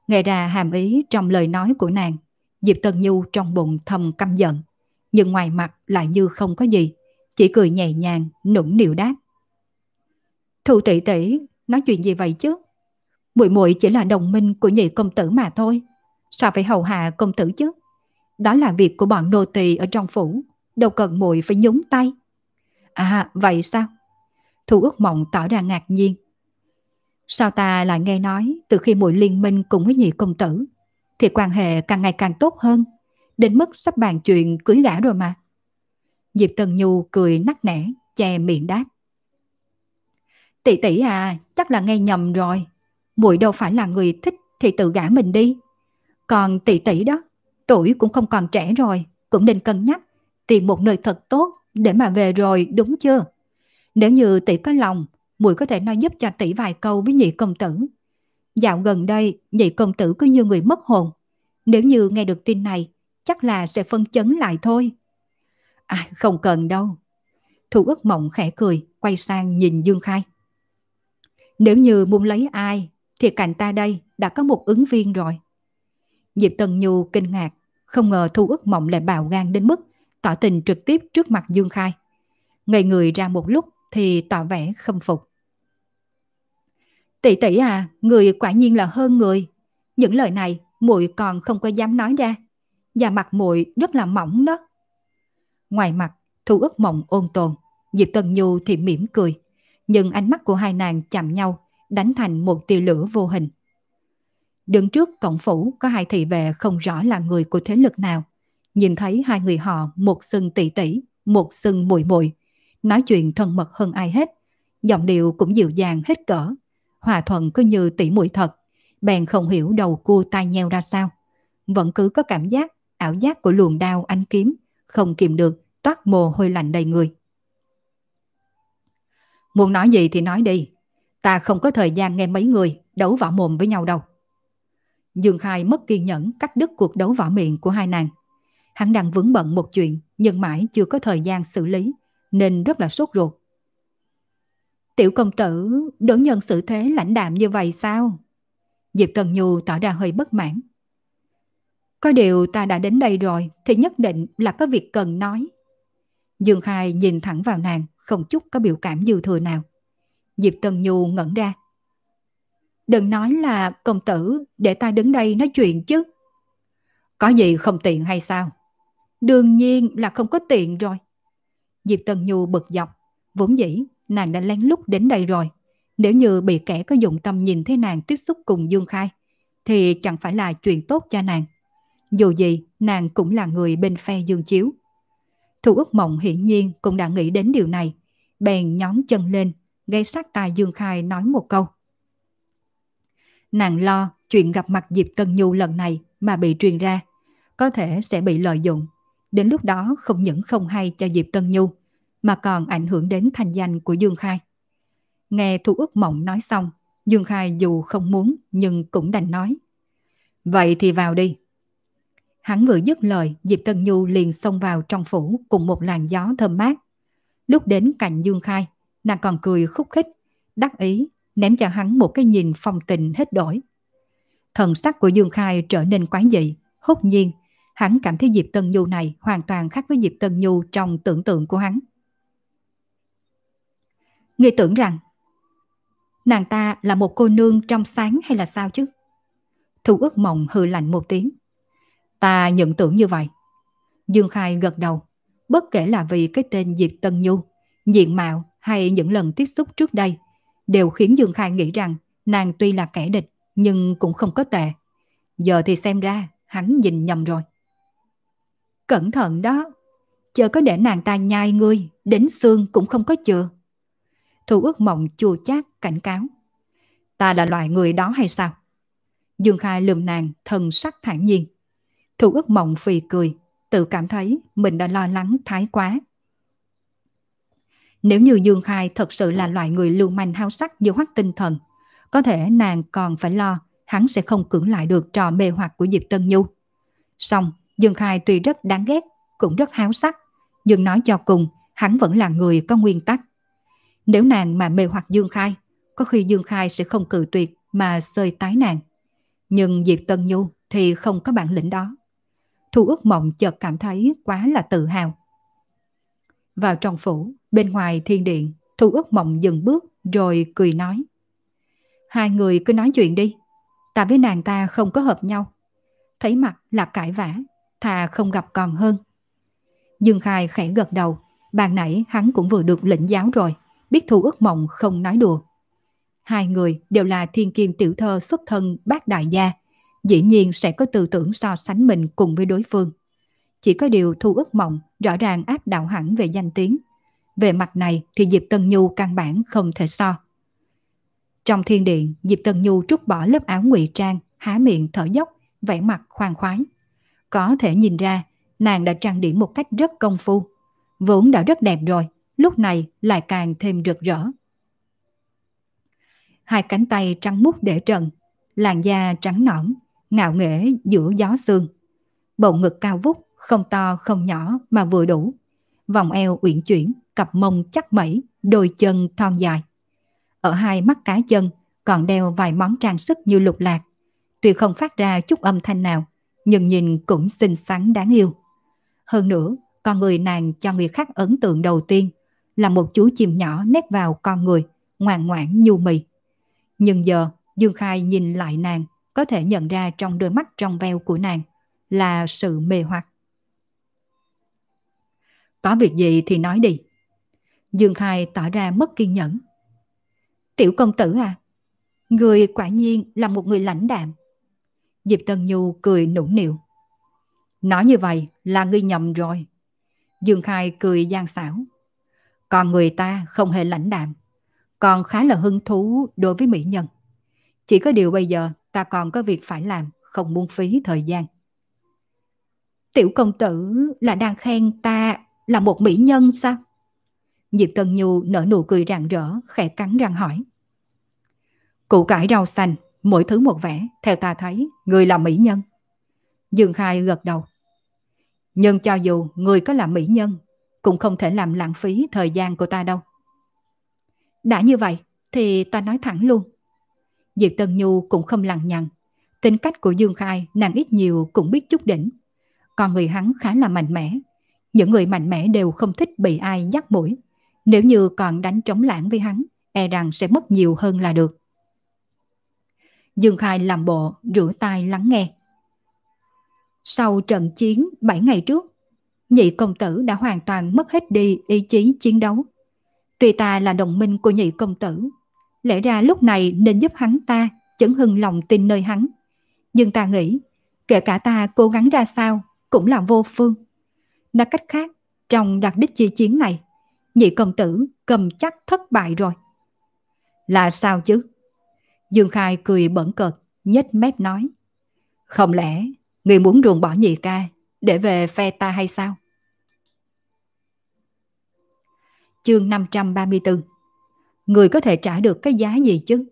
Nghe ra hàm ý trong lời nói của nàng, Diệp Tân Nhu trong bụng thầm căm giận, nhưng ngoài mặt lại như không có gì, chỉ cười nhẹ nhàng, nũng nịu đáp. Thu tỷ tỷ, nói chuyện gì vậy chứ? Muội muội chỉ là đồng minh của nhị công tử mà thôi, sao phải hầu hạ công tử chứ? Đó là việc của bọn nô tỳ ở trong phủ, đâu cần muội phải nhúng tay. À, vậy sao? Thu ước mộng tỏ ra ngạc nhiên, Sao ta lại nghe nói từ khi muội liên minh cùng với nhị công tử thì quan hệ càng ngày càng tốt hơn đến mức sắp bàn chuyện cưới gả rồi mà. Diệp Tần Nhu cười nắc nẻ, che miệng đáp. Tỷ tỷ à, chắc là nghe nhầm rồi. Muội đâu phải là người thích thì tự gả mình đi. Còn tỷ tỷ đó, tuổi cũng không còn trẻ rồi, cũng nên cân nhắc tìm một nơi thật tốt để mà về rồi đúng chưa? Nếu như tỷ có lòng muội có thể nói giúp cho tỷ vài câu với nhị công tử. Dạo gần đây, nhị công tử có nhiều người mất hồn. Nếu như nghe được tin này, chắc là sẽ phân chấn lại thôi. À, không cần đâu. Thu ước mộng khẽ cười, quay sang nhìn Dương Khai. Nếu như muốn lấy ai, thì cạnh ta đây đã có một ứng viên rồi. Diệp Tần Nhu kinh ngạc, không ngờ Thu ước mộng lại bạo gan đến mức tỏ tình trực tiếp trước mặt Dương Khai. Ngày người ra một lúc thì tỏ vẻ khâm phục. Tỷ tỷ à, người quả nhiên là hơn người. Những lời này muội còn không có dám nói ra. Và mặt muội rất là mỏng đó. Ngoài mặt, thu ước mộng ôn tồn, Diệp Tân Nhu thì mỉm cười. Nhưng ánh mắt của hai nàng chạm nhau, đánh thành một tia lửa vô hình. Đứng trước cổng phủ có hai thị vệ không rõ là người của thế lực nào. Nhìn thấy hai người họ một xưng tỷ tỷ, một xưng muội muội nói chuyện thân mật hơn ai hết. Giọng điệu cũng dịu dàng hết cỡ. Hòa thuận cứ như tỉ muội thật, bèn không hiểu đầu cua tai nheo ra sao. Vẫn cứ có cảm giác, ảo giác của luồng đao anh kiếm, không kìm được, toát mồ hôi lạnh đầy người. Muốn nói gì thì nói đi, ta không có thời gian nghe mấy người đấu võ mồm với nhau đâu. Dương Khai mất kiên nhẫn cắt đứt cuộc đấu võ miệng của hai nàng. Hắn đang vướng bận một chuyện nhưng mãi chưa có thời gian xử lý nên rất là sốt ruột. Tiểu công tử đối nhân xử thế lãnh đạm như vậy sao? Diệp Tần Nhu tỏ ra hơi bất mãn. Có điều ta đã đến đây rồi thì nhất định là có việc cần nói. Dương Khai nhìn thẳng vào nàng, không chút có biểu cảm dư thừa nào. Diệp Tần Nhu ngẩn ra. Đừng nói là công tử để ta đứng đây nói chuyện chứ. Có gì không tiện hay sao? Đương nhiên là không có tiện rồi. Diệp Tần Nhu bực dọc. Vốn dĩ, nàng đã lén lút đến đây rồi. Nếu như bị kẻ có dụng tâm nhìn thấy nàng tiếp xúc cùng Dương Khai, thì chẳng phải là chuyện tốt cho nàng. Dù gì, nàng cũng là người bên phe Dương Chiếu. Thu ước mộng hiển nhiên cũng đã nghĩ đến điều này. Bèn nhón chân lên, gây sát tai Dương Khai nói một câu. Nàng lo chuyện gặp mặt Diệp Tân Nhu lần này mà bị truyền ra, có thể sẽ bị lợi dụng Đến lúc đó không những không hay cho Diệp Tân Nhu, mà còn ảnh hưởng đến thanh danh của Dương Khai. Nghe Thu ước Mộng nói xong, Dương Khai dù không muốn nhưng cũng đành nói. Vậy thì vào đi. Hắn vừa dứt lời, Diệp Tân Nhu liền xông vào trong phủ cùng một làn gió thơm mát. Lúc đến cạnh Dương Khai, nàng còn cười khúc khích, đắc ý, ném cho hắn một cái nhìn phong tình hết đổi. Thần sắc của Dương Khai trở nên quán dị, hốt nhiên, hắn cảm thấy Diệp Tân Nhu này hoàn toàn khác với Diệp Tân Nhu trong tưởng tượng của hắn. Người tưởng rằng nàng ta là một cô nương trong sáng hay là sao chứ? Thu ước mộng hừ lạnh một tiếng. Ta nhận tưởng như vậy. Dương Khai gật đầu, bất kể là vì cái tên Diệp Tân Nhu, diện mạo hay những lần tiếp xúc trước đây, đều khiến Dương Khai nghĩ rằng nàng tuy là kẻ địch nhưng cũng không có tệ. Giờ thì xem ra hắn nhìn nhầm rồi. Cẩn thận đó, chờ có để nàng ta nhai ngươi, đến xương cũng không có chừa. Thủ ước mộng chua chát cảnh cáo. Ta là loại người đó hay sao? Dương Khai lườm nàng thần sắc thản nhiên. Thủ ước mộng phì cười, tự cảm thấy mình đã lo lắng thái quá. Nếu như Dương Khai thật sự là loại người lưu manh hao sắc như hoắc tinh thần, có thể nàng còn phải lo hắn sẽ không cưỡng lại được trò mê hoặc của Diệp Tân Nhu. Song Dương Khai tuy rất đáng ghét, cũng rất háo sắc, nhưng nói cho cùng, hắn vẫn là người có nguyên tắc. Nếu nàng mà mê hoặc Dương Khai, có khi Dương Khai sẽ không cự tuyệt mà sơi tái nàng. Nhưng Diệp Tân Nhu thì không có bản lĩnh đó. Thu ước mộng chợt cảm thấy quá là tự hào. Vào trong phủ, bên ngoài thiên điện, Thu ước mộng dừng bước rồi cười nói. Hai người cứ nói chuyện đi, ta với nàng ta không có hợp nhau. Thấy mặt là cãi vã, thà không gặp còn hơn. Dương Khai khẽ gật đầu, bàn nãy hắn cũng vừa được lĩnh giáo rồi, biết thu ước mộng không nói đùa. Hai người đều là thiên kim tiểu thơ xuất thân bác đại gia, dĩ nhiên sẽ có tư tưởng so sánh mình cùng với đối phương. Chỉ có điều thu ước mộng rõ ràng áp đảo hẳn về danh tiếng. Về mặt này thì Diệp Tân Nhu căn bản không thể so. Trong thiên điện, Diệp Tân Nhu trút bỏ lớp áo ngụy trang, há miệng thở dốc, vẻ mặt khoan khoái. Có thể nhìn ra, nàng đã trang điểm một cách rất công phu. Vốn đã rất đẹp rồi, lúc này lại càng thêm rực rỡ. Hai cánh tay trắng mút để trần, làn da trắng nõn, ngạo nghễ giữa gió sương. bầu ngực cao vút, không to không nhỏ mà vừa đủ. Vòng eo uyển chuyển, cặp mông chắc mẩy, đôi chân thon dài. Ở hai mắt cá chân còn đeo vài món trang sức như lục lạc. Tuy không phát ra chút âm thanh nào, nhưng nhìn cũng xinh xắn đáng yêu. Hơn nữa, con người nàng cho người khác ấn tượng đầu tiên là một chú chim nhỏ nép vào con người, ngoan ngoãn nhu mì. Nhưng giờ, Dương Khai nhìn lại nàng, có thể nhận ra trong đôi mắt trong veo của nàng là sự mê hoặc. Có việc gì thì nói đi. Dương Khai tỏ ra mất kiên nhẫn. Tiểu công tử à, người quả nhiên là một người lãnh đạm, Diệp Tân Nhu cười nũng nịu. Nói như vậy là ngươi nhầm rồi. Dương Khai cười gian xảo. Còn người ta không hề lãnh đạm, còn khá là hứng thú đối với mỹ nhân. Chỉ có điều bây giờ ta còn có việc phải làm, không buông phí thời gian. Tiểu công tử là đang khen ta là một mỹ nhân sao? Diệp Tân Nhu nở nụ cười rạng rỡ, khẽ cắn răng hỏi. Cụ cải rau xanh mỗi thứ một vẻ, theo ta thấy, người là mỹ nhân. Dương Khai gật đầu. Nhưng cho dù người có là mỹ nhân, cũng không thể làm lãng phí thời gian của ta đâu. Đã như vậy, thì ta nói thẳng luôn. Diệp Tân Nhu cũng không lằng nhằng. Tính cách của Dương Khai nàng ít nhiều cũng biết chút đỉnh. Còn người hắn khá là mạnh mẽ. Những người mạnh mẽ đều không thích bị ai dắt mũi. Nếu như còn đánh trống lãng với hắn, e rằng sẽ mất nhiều hơn là được. Dương Khai làm bộ, rửa tay lắng nghe. Sau trận chiến 7 ngày trước, nhị công tử đã hoàn toàn mất hết đi ý chí chiến đấu. Tuy ta là đồng minh của nhị công tử, lẽ ra lúc này nên giúp hắn ta chấn hưng lòng tin nơi hắn. Nhưng ta nghĩ, kể cả ta cố gắng ra sao cũng là vô phương. Nói cách khác, trong đặc đích chi chiến này, nhị công tử cầm chắc thất bại rồi. Là sao chứ? Dương Khai cười bẩn cợt, nhếch mép nói. Không lẽ người muốn ruồng bỏ nhị ca để về phe ta hay sao? Chương 534 Người có thể trả được cái giá gì chứ?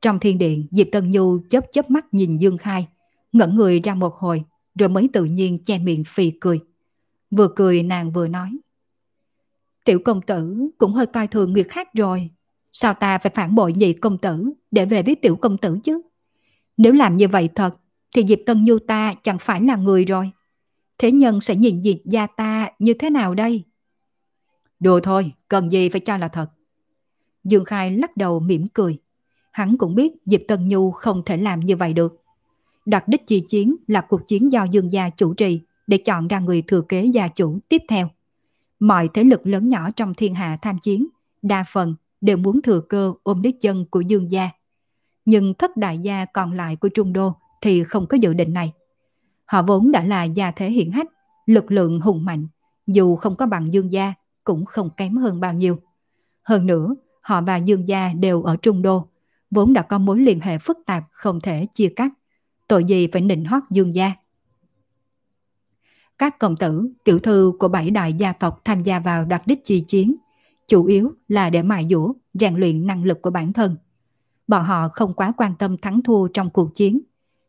Trong thiên điện, Diệp Tân Nhu chớp chớp mắt nhìn Dương Khai, ngẩn người ra một hồi, rồi mới tự nhiên che miệng phì cười. Vừa cười nàng vừa nói. Tiểu công tử cũng hơi coi thường người khác rồi. Sao ta phải phản bội nhị công tử để về với tiểu công tử chứ? Nếu làm như vậy thật, thì Diệp Tân Nhu ta chẳng phải là người rồi. Thế nhân sẽ nhìn Diệp gia ta như thế nào đây? Đùa thôi, cần gì phải cho là thật. Dương Khai lắc đầu mỉm cười. Hắn cũng biết Diệp Tân Nhu không thể làm như vậy được. Đặc đích chi chiến là cuộc chiến do Dương gia chủ trì để chọn ra người thừa kế gia chủ tiếp theo. Mọi thế lực lớn nhỏ trong thiên hạ tham chiến, đa phần đều muốn thừa cơ ôm lấy chân của Dương gia. Nhưng thất đại gia còn lại của Trung Đô thì không có dự định này. Họ vốn đã là gia thế hiển hách, lực lượng hùng mạnh, dù không có bằng Dương gia cũng không kém hơn bao nhiêu. Hơn nữa, họ và Dương gia đều ở Trung Đô, vốn đã có mối liên hệ phức tạp không thể chia cắt. Tội gì phải nịnh hót Dương gia? Các công tử, tiểu thư của bảy đại gia tộc tham gia vào đoạt đích chi chiến, chủ yếu là để mài dũa, rèn luyện năng lực của bản thân. Bọn họ không quá quan tâm thắng thua trong cuộc chiến.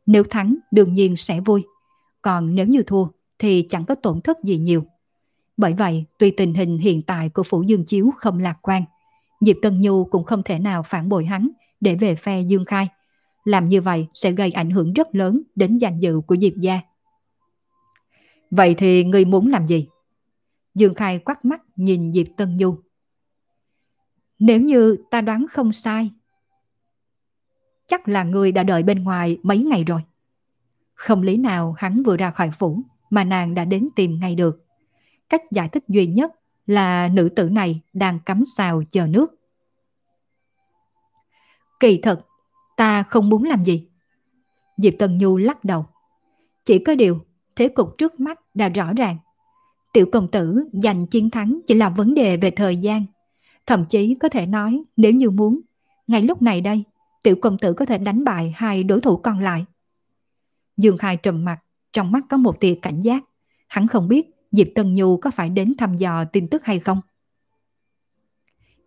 Nếu thắng, đương nhiên sẽ vui. Còn nếu như thua, thì chẳng có tổn thất gì nhiều. Bởi vậy, tuy tình hình hiện tại của Phủ Dương Chiếu không lạc quan, Diệp Tân Nhu cũng không thể nào phản bội hắn để về phe Dương Khai. Làm như vậy sẽ gây ảnh hưởng rất lớn đến danh dự của Diệp Gia. Vậy thì ngươi muốn làm gì? Dương Khai quắc mắt nhìn Diệp Tân Nhu, nếu như ta đoán không sai, chắc là người đã đợi bên ngoài mấy ngày rồi. Không lý nào hắn vừa ra khỏi phủ mà nàng đã đến tìm ngay được. Cách giải thích duy nhất là nữ tử này đang cắm xào chờ nước. Kỳ thật, ta không muốn làm gì. Diệp Tân Nhu lắc đầu. Chỉ có điều, thế cục trước mắt đã rõ ràng. Tiểu công tử giành chiến thắng chỉ là vấn đề về thời gian Thậm chí có thể nói nếu như muốn, ngay lúc này đây, tiểu công tử có thể đánh bại hai đối thủ còn lại. Dương Khai trầm mặt, trong mắt có một tia cảnh giác. Hắn không biết Diệp Tân Nhu có phải đến thăm dò tin tức hay không.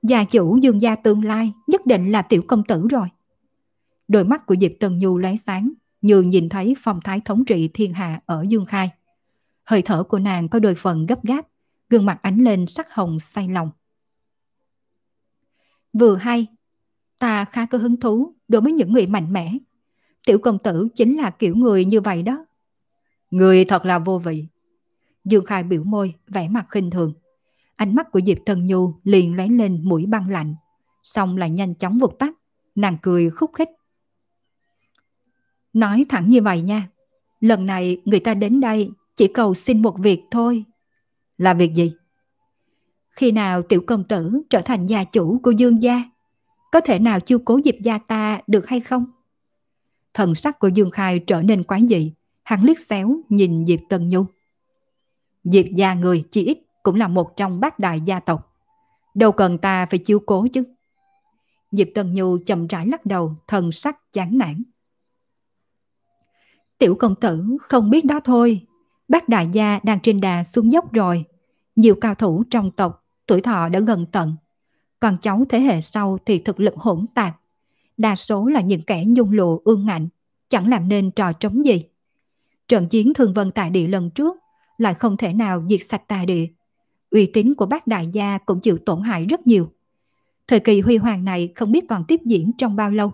Gia chủ dương gia tương lai nhất định là tiểu công tử rồi. Đôi mắt của Diệp Tân Nhu lóe sáng, như nhìn thấy phong thái thống trị thiên hạ ở Dương Khai. Hơi thở của nàng có đôi phần gấp gáp, gương mặt ánh lên sắc hồng say lòng. Vừa hay, ta khá có hứng thú đối với những người mạnh mẽ. Tiểu công tử chính là kiểu người như vậy đó. Người thật là vô vị. Dương Khai biểu môi, vẻ mặt khinh thường. Ánh mắt của Diệp thần Nhu liền lóe lên mũi băng lạnh, xong lại nhanh chóng vụt tắt, nàng cười khúc khích. Nói thẳng như vậy nha, lần này người ta đến đây chỉ cầu xin một việc thôi. Là việc gì? Khi nào tiểu công tử trở thành gia chủ của Dương gia? Có thể nào chiêu cố dịp gia ta được hay không? Thần sắc của Dương Khai trở nên quái dị, hắn liếc xéo nhìn Diệp Tân Nhu. Diệp gia người chỉ ít cũng là một trong bát đại gia tộc. Đâu cần ta phải chiêu cố chứ. Diệp Tân Nhu chậm rãi lắc đầu, thần sắc chán nản. Tiểu công tử không biết đó thôi. Bác đại gia đang trên đà xuống dốc rồi. Nhiều cao thủ trong tộc tuổi thọ đã gần tận. Còn cháu thế hệ sau thì thực lực hỗn tạp. Đa số là những kẻ nhung lụa ương ngạnh, chẳng làm nên trò trống gì. Trận chiến thương vân tại địa lần trước lại không thể nào diệt sạch tài địa. Uy tín của bác đại gia cũng chịu tổn hại rất nhiều. Thời kỳ huy hoàng này không biết còn tiếp diễn trong bao lâu.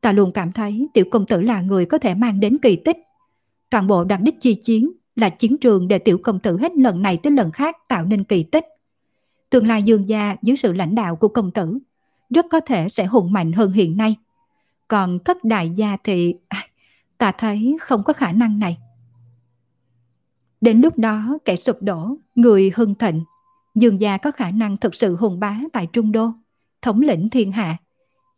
Ta luôn cảm thấy tiểu công tử là người có thể mang đến kỳ tích. Toàn bộ đặc đích chi chiến là chiến trường để tiểu công tử hết lần này tới lần khác tạo nên kỳ tích tương lai dương gia dưới sự lãnh đạo của công tử rất có thể sẽ hùng mạnh hơn hiện nay. Còn thất đại gia thì ta thấy không có khả năng này. Đến lúc đó kẻ sụp đổ, người hưng thịnh, dương gia có khả năng thực sự hùng bá tại Trung Đô, thống lĩnh thiên hạ,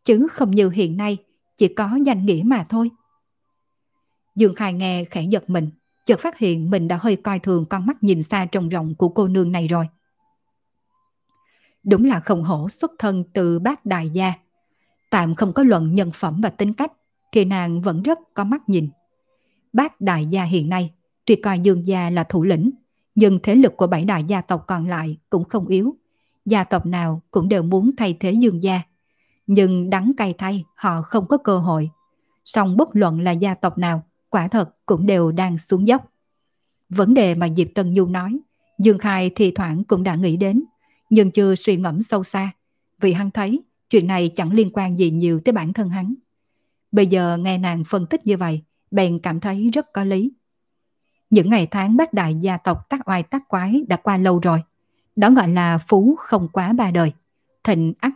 chứ không như hiện nay chỉ có danh nghĩa mà thôi. Dương Khai nghe khẽ giật mình, chợt phát hiện mình đã hơi coi thường con mắt nhìn xa trông rộng của cô nương này rồi. Đúng là không hổ xuất thân từ bác đại gia. Tạm không có luận nhân phẩm và tính cách, thì nàng vẫn rất có mắt nhìn. Bác đại gia hiện nay, tuy coi dương gia là thủ lĩnh, nhưng thế lực của bảy đại gia tộc còn lại cũng không yếu. Gia tộc nào cũng đều muốn thay thế dương gia. Nhưng đắng cay thay, họ không có cơ hội. Song bất luận là gia tộc nào, quả thật cũng đều đang xuống dốc. Vấn đề mà Diệp Tân Du nói, Dương Khai thì thoảng cũng đã nghĩ đến, nhưng chưa suy ngẫm sâu xa, vì hắn thấy chuyện này chẳng liên quan gì nhiều tới bản thân hắn. Bây giờ nghe nàng phân tích như vậy, bèn cảm thấy rất có lý. Những ngày tháng bác đại gia tộc tác oai tác quái đã qua lâu rồi. Đó gọi là phú không quá ba đời. Thịnh ắt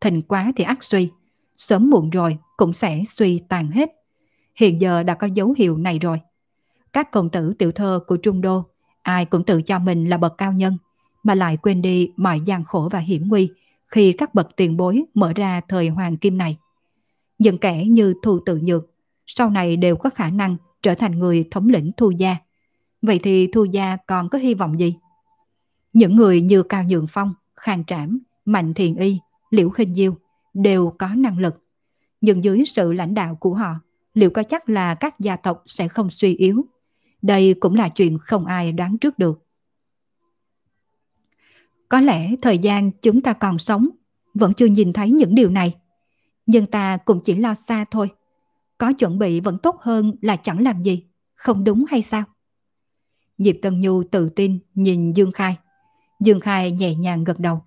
thịnh quá thì ắt suy. Sớm muộn rồi cũng sẽ suy tàn hết. Hiện giờ đã có dấu hiệu này rồi. Các công tử tiểu thơ của Trung Đô, ai cũng tự cho mình là bậc cao nhân, mà lại quên đi mọi gian khổ và hiểm nguy khi các bậc tiền bối mở ra thời hoàng kim này. Những kẻ như Thu Tự Nhược sau này đều có khả năng trở thành người thống lĩnh Thu Gia. Vậy thì Thu Gia còn có hy vọng gì? Những người như Cao Nhượng Phong, Khang Trảm, Mạnh Thiền Y, Liễu Khinh Diêu đều có năng lực. Nhưng dưới sự lãnh đạo của họ, liệu có chắc là các gia tộc sẽ không suy yếu? Đây cũng là chuyện không ai đoán trước được. Có lẽ thời gian chúng ta còn sống vẫn chưa nhìn thấy những điều này. Nhưng ta cũng chỉ lo xa thôi. Có chuẩn bị vẫn tốt hơn là chẳng làm gì, không đúng hay sao? Diệp Tân Nhu tự tin nhìn Dương Khai. Dương Khai nhẹ nhàng gật đầu.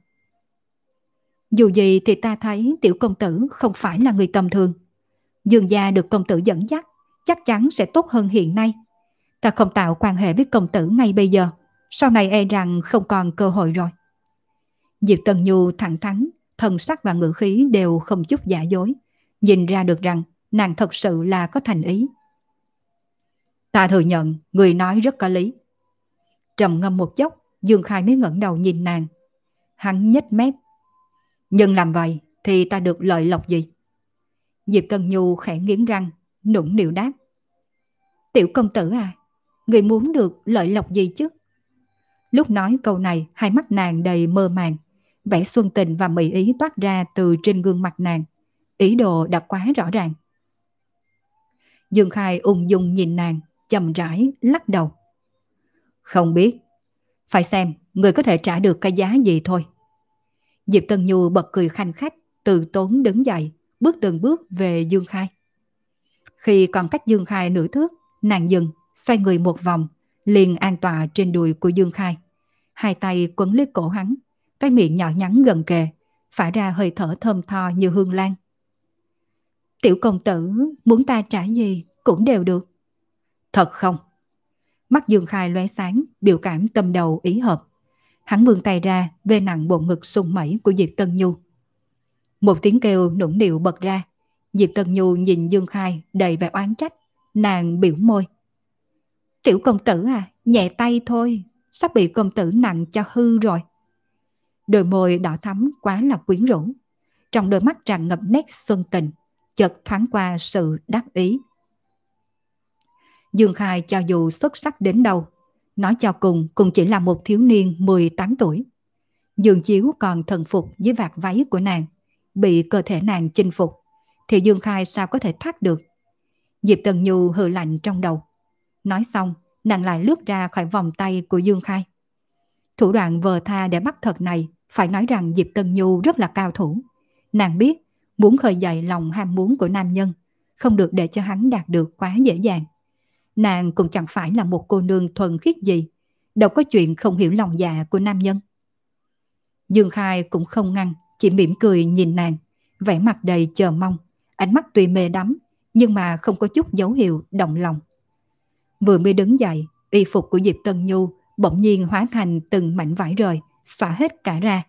Dù gì thì ta thấy tiểu công tử không phải là người tầm thường. Dương gia được công tử dẫn dắt chắc chắn sẽ tốt hơn hiện nay. Ta không tạo quan hệ với công tử ngay bây giờ, sau này e rằng không còn cơ hội rồi. Diệp Tần Nhu thẳng thắn, thần sắc và ngữ khí đều không chút giả dối. Nhìn ra được rằng nàng thật sự là có thành ý. Ta thừa nhận, người nói rất có lý. Trầm ngâm một chốc, Dương Khai mới ngẩng đầu nhìn nàng. Hắn nhếch mép. Nhưng làm vậy thì ta được lợi lộc gì? Diệp Tần Nhu khẽ nghiến răng, nũng nịu đáp. Tiểu công tử à, người muốn được lợi lộc gì chứ? Lúc nói câu này, hai mắt nàng đầy mơ màng vẻ xuân tình và mỹ ý toát ra từ trên gương mặt nàng. Ý đồ đã quá rõ ràng. Dương Khai ung dung nhìn nàng, chậm rãi, lắc đầu. Không biết. Phải xem, người có thể trả được cái giá gì thôi. Diệp Tân Nhu bật cười khanh khách, từ tốn đứng dậy, bước từng bước về Dương Khai. Khi còn cách Dương Khai nửa thước, nàng dừng, xoay người một vòng, liền an tọa trên đùi của Dương Khai. Hai tay quấn lấy cổ hắn, cái miệng nhỏ nhắn gần kề, phải ra hơi thở thơm tho như hương lan. Tiểu công tử muốn ta trả gì cũng đều được. Thật không? Mắt Dương Khai lóe sáng, biểu cảm tâm đầu ý hợp. Hắn vươn tay ra, về nặng bộ ngực sung mẩy của Diệp Tân Nhu. Một tiếng kêu nũng nịu bật ra. Diệp Tân Nhu nhìn Dương Khai đầy vẻ oán trách, nàng biểu môi. Tiểu công tử à, nhẹ tay thôi, sắp bị công tử nặng cho hư rồi đôi môi đỏ thắm quá là quyến rũ. Trong đôi mắt tràn ngập nét xuân tình, chợt thoáng qua sự đắc ý. Dương Khai cho dù xuất sắc đến đâu, nói cho cùng cũng chỉ là một thiếu niên 18 tuổi. Dương Chiếu còn thần phục dưới vạt váy của nàng, bị cơ thể nàng chinh phục, thì Dương Khai sao có thể thoát được. Diệp Tần Nhu hừ lạnh trong đầu. Nói xong, nàng lại lướt ra khỏi vòng tay của Dương Khai. Thủ đoạn vờ tha để bắt thật này phải nói rằng Diệp Tân Nhu rất là cao thủ. Nàng biết, muốn khơi dậy lòng ham muốn của nam nhân, không được để cho hắn đạt được quá dễ dàng. Nàng cũng chẳng phải là một cô nương thuần khiết gì, đâu có chuyện không hiểu lòng dạ của nam nhân. Dương Khai cũng không ngăn, chỉ mỉm cười nhìn nàng, vẻ mặt đầy chờ mong, ánh mắt tuy mê đắm, nhưng mà không có chút dấu hiệu động lòng. Vừa mới đứng dậy, y phục của Diệp Tân Nhu bỗng nhiên hóa thành từng mảnh vải rời, xóa hết cả ra.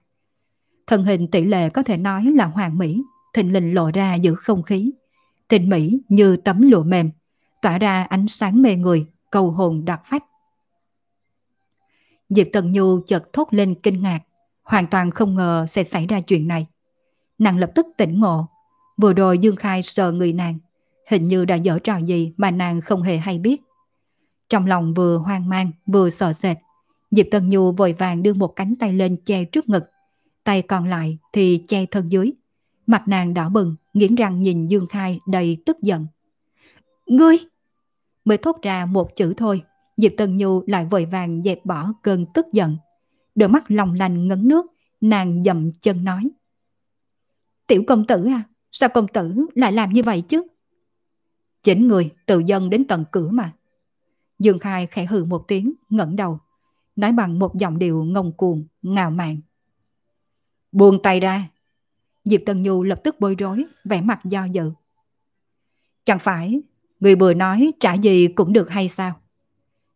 Thân hình tỷ lệ có thể nói là hoàng mỹ, thình lình lộ ra giữa không khí. Tình mỹ như tấm lụa mềm, tỏa ra ánh sáng mê người, cầu hồn đặc phách. Diệp Tần Nhu chợt thốt lên kinh ngạc, hoàn toàn không ngờ sẽ xảy ra chuyện này. Nàng lập tức tỉnh ngộ, vừa rồi Dương Khai sờ người nàng, hình như đã dở trò gì mà nàng không hề hay biết. Trong lòng vừa hoang mang vừa sợ sệt, Diệp Tân Nhu vội vàng đưa một cánh tay lên che trước ngực, tay còn lại thì che thân dưới. Mặt nàng đỏ bừng, nghiến răng nhìn Dương Khai đầy tức giận. Ngươi! Mới thốt ra một chữ thôi, Diệp Tân Nhu lại vội vàng dẹp bỏ cơn tức giận. Đôi mắt lòng lành ngấn nước, nàng dậm chân nói. Tiểu công tử à, sao công tử lại làm như vậy chứ? Chỉnh người tự dân đến tận cửa mà. Dương Khai khẽ hừ một tiếng, ngẩng đầu, nói bằng một giọng điệu ngông cuồng, ngạo mạn. Buông tay ra. Diệp Tân Nhu lập tức bối rối, vẻ mặt do dự. Chẳng phải, người vừa nói trả gì cũng được hay sao?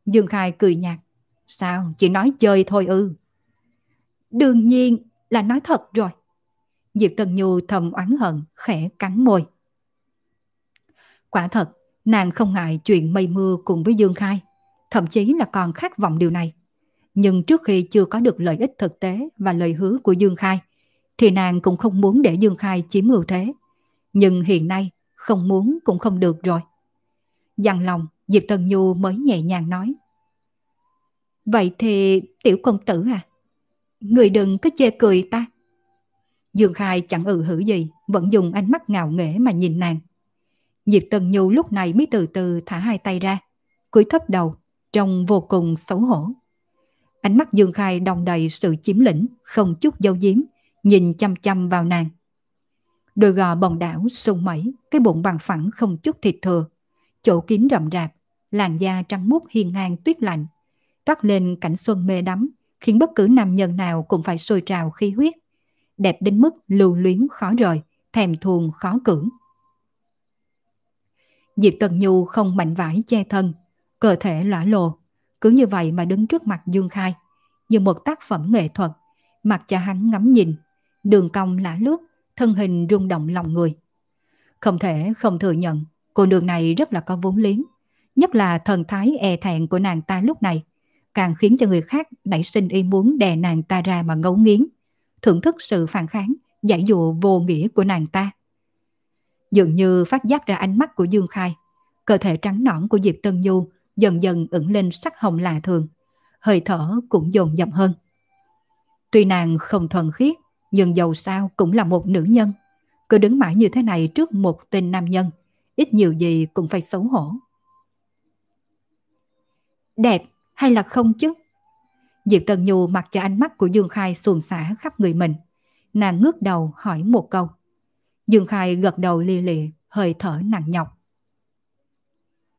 Dương Khai cười nhạt. Sao, chỉ nói chơi thôi ư? Đương nhiên là nói thật rồi. Diệp Tân Nhu thầm oán hận, khẽ cắn môi. Quả thật, nàng không ngại chuyện mây mưa cùng với Dương Khai. Thậm chí là còn khát vọng điều này nhưng trước khi chưa có được lợi ích thực tế và lời hứa của Dương Khai, thì nàng cũng không muốn để Dương Khai chiếm ưu thế. Nhưng hiện nay, không muốn cũng không được rồi. Dằn lòng, Diệp Tân Nhu mới nhẹ nhàng nói. Vậy thì tiểu công tử à, người đừng có chê cười ta. Dương Khai chẳng ừ hử gì, vẫn dùng ánh mắt ngạo nghễ mà nhìn nàng. Diệp Tân Nhu lúc này mới từ từ thả hai tay ra, cúi thấp đầu, trông vô cùng xấu hổ. Ánh mắt Dương Khai đồng đầy sự chiếm lĩnh, không chút dấu giếm, nhìn chăm chăm vào nàng. Đôi gò bồng đảo sung mẩy, cái bụng bằng phẳng không chút thịt thừa, chỗ kín rậm rạp, làn da trắng muốt hiên ngang tuyết lạnh, toát lên cảnh xuân mê đắm, khiến bất cứ nam nhân nào cũng phải sôi trào khí huyết. Đẹp đến mức lưu luyến khó rời, thèm thuồng khó cưỡng. Diệp Tần Nhu không mạnh vải che thân, cơ thể lõa lồ, cứ như vậy mà đứng trước mặt Dương Khai, như một tác phẩm nghệ thuật, mặt cho hắn ngắm nhìn, đường cong lã lướt, thân hình rung động lòng người. Không thể không thừa nhận, cô đường này rất là có vốn liếng, nhất là thần thái e thẹn của nàng ta lúc này, càng khiến cho người khác nảy sinh ý muốn đè nàng ta ra mà ngấu nghiến, thưởng thức sự phản kháng, giải dụ vô nghĩa của nàng ta. Dường như phát giác ra ánh mắt của Dương Khai, cơ thể trắng nõn của Diệp Tân Nhu dần dần ửng lên sắc hồng lạ thường, hơi thở cũng dồn dập hơn. Tuy nàng không thuần khiết, nhưng dầu sao cũng là một nữ nhân. Cứ đứng mãi như thế này trước một tên nam nhân, ít nhiều gì cũng phải xấu hổ. Đẹp hay là không chứ? Diệp Trần Nhu mặc cho ánh mắt của Dương Khai xuồng xả khắp người mình. Nàng ngước đầu hỏi một câu. Dương Khai gật đầu lia lịa, hơi thở nặng nhọc.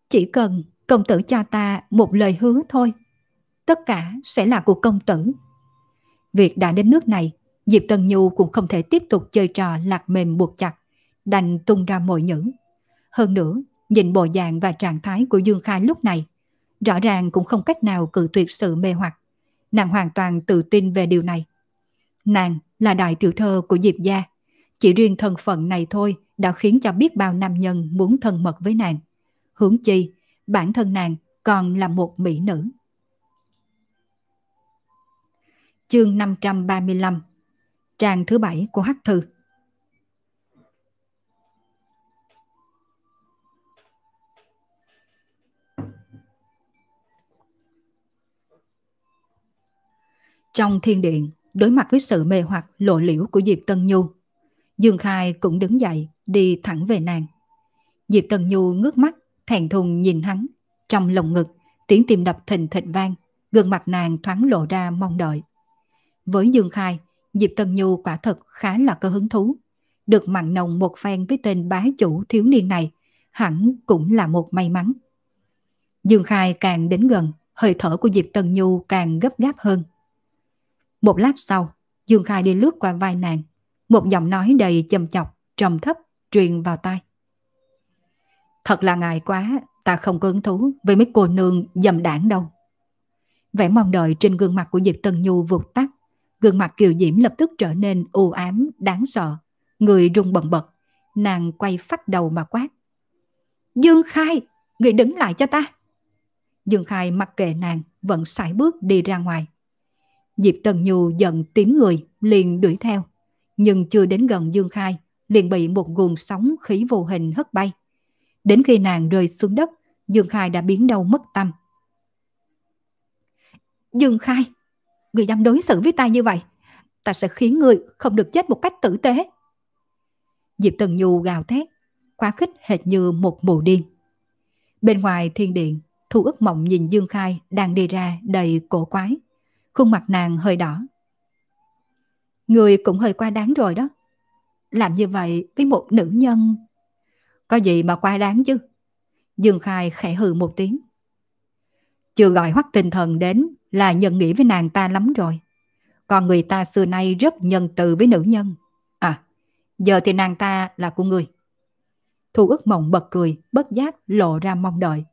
Chỉ cần công tử cho ta một lời hứa thôi. Tất cả sẽ là của công tử. Việc đã đến nước này, Diệp Tân Nhu cũng không thể tiếp tục chơi trò lạc mềm buộc chặt, đành tung ra mồi nhữ. Hơn nữa, nhìn bộ dạng và trạng thái của Dương Khai lúc này, rõ ràng cũng không cách nào cự tuyệt sự mê hoặc. Nàng hoàn toàn tự tin về điều này. Nàng là đại tiểu thơ của Diệp Gia. Chỉ riêng thân phận này thôi đã khiến cho biết bao nam nhân muốn thân mật với nàng. Hướng chi, bản thân nàng còn là một mỹ nữ. Chương 535 Trang thứ bảy của Hắc Thư Trong thiên điện, đối mặt với sự mê hoặc lộ liễu của Diệp Tân Nhu, Dương Khai cũng đứng dậy đi thẳng về nàng. Diệp Tân Nhu ngước mắt thẹn thùng nhìn hắn, trong lồng ngực, tiếng tim đập thình thịch vang, gương mặt nàng thoáng lộ ra mong đợi. Với Dương Khai, Diệp Tân Nhu quả thật khá là cơ hứng thú. Được mặn nồng một phen với tên bá chủ thiếu niên này, hẳn cũng là một may mắn. Dương Khai càng đến gần, hơi thở của Diệp Tân Nhu càng gấp gáp hơn. Một lát sau, Dương Khai đi lướt qua vai nàng. Một giọng nói đầy châm chọc, trầm thấp, truyền vào tai. Thật là ngại quá, ta không có hứng thú với mấy cô nương dầm đảng đâu. Vẻ mong đợi trên gương mặt của Diệp Tân Nhu vụt tắt. Gương mặt kiều diễm lập tức trở nên u ám, đáng sợ. Người rung bần bật, nàng quay phách đầu mà quát. Dương Khai, người đứng lại cho ta. Dương Khai mặc kệ nàng, vẫn sải bước đi ra ngoài. Diệp Tân Nhu giận tím người, liền đuổi theo. Nhưng chưa đến gần Dương Khai, liền bị một guồng sóng khí vô hình hất bay. Đến khi nàng rơi xuống đất, Dương Khai đã biến đâu mất tâm. Dương Khai, người dám đối xử với ta như vậy, ta sẽ khiến người không được chết một cách tử tế. Diệp Tần Nhu gào thét, quá khích hệt như một mù điên. Bên ngoài thiên điện, Thu ức mộng nhìn Dương Khai đang đi ra đầy cổ quái. Khuôn mặt nàng hơi đỏ. Người cũng hơi quá đáng rồi đó. Làm như vậy với một nữ nhân có gì mà quá đáng chứ? Dương Khai khẽ hừ một tiếng. Chưa gọi hoắc tinh thần đến là nhận nghĩa với nàng ta lắm rồi. Còn người ta xưa nay rất nhân từ với nữ nhân. À, giờ thì nàng ta là của người. Thu ước mộng bật cười, bất giác lộ ra mong đợi.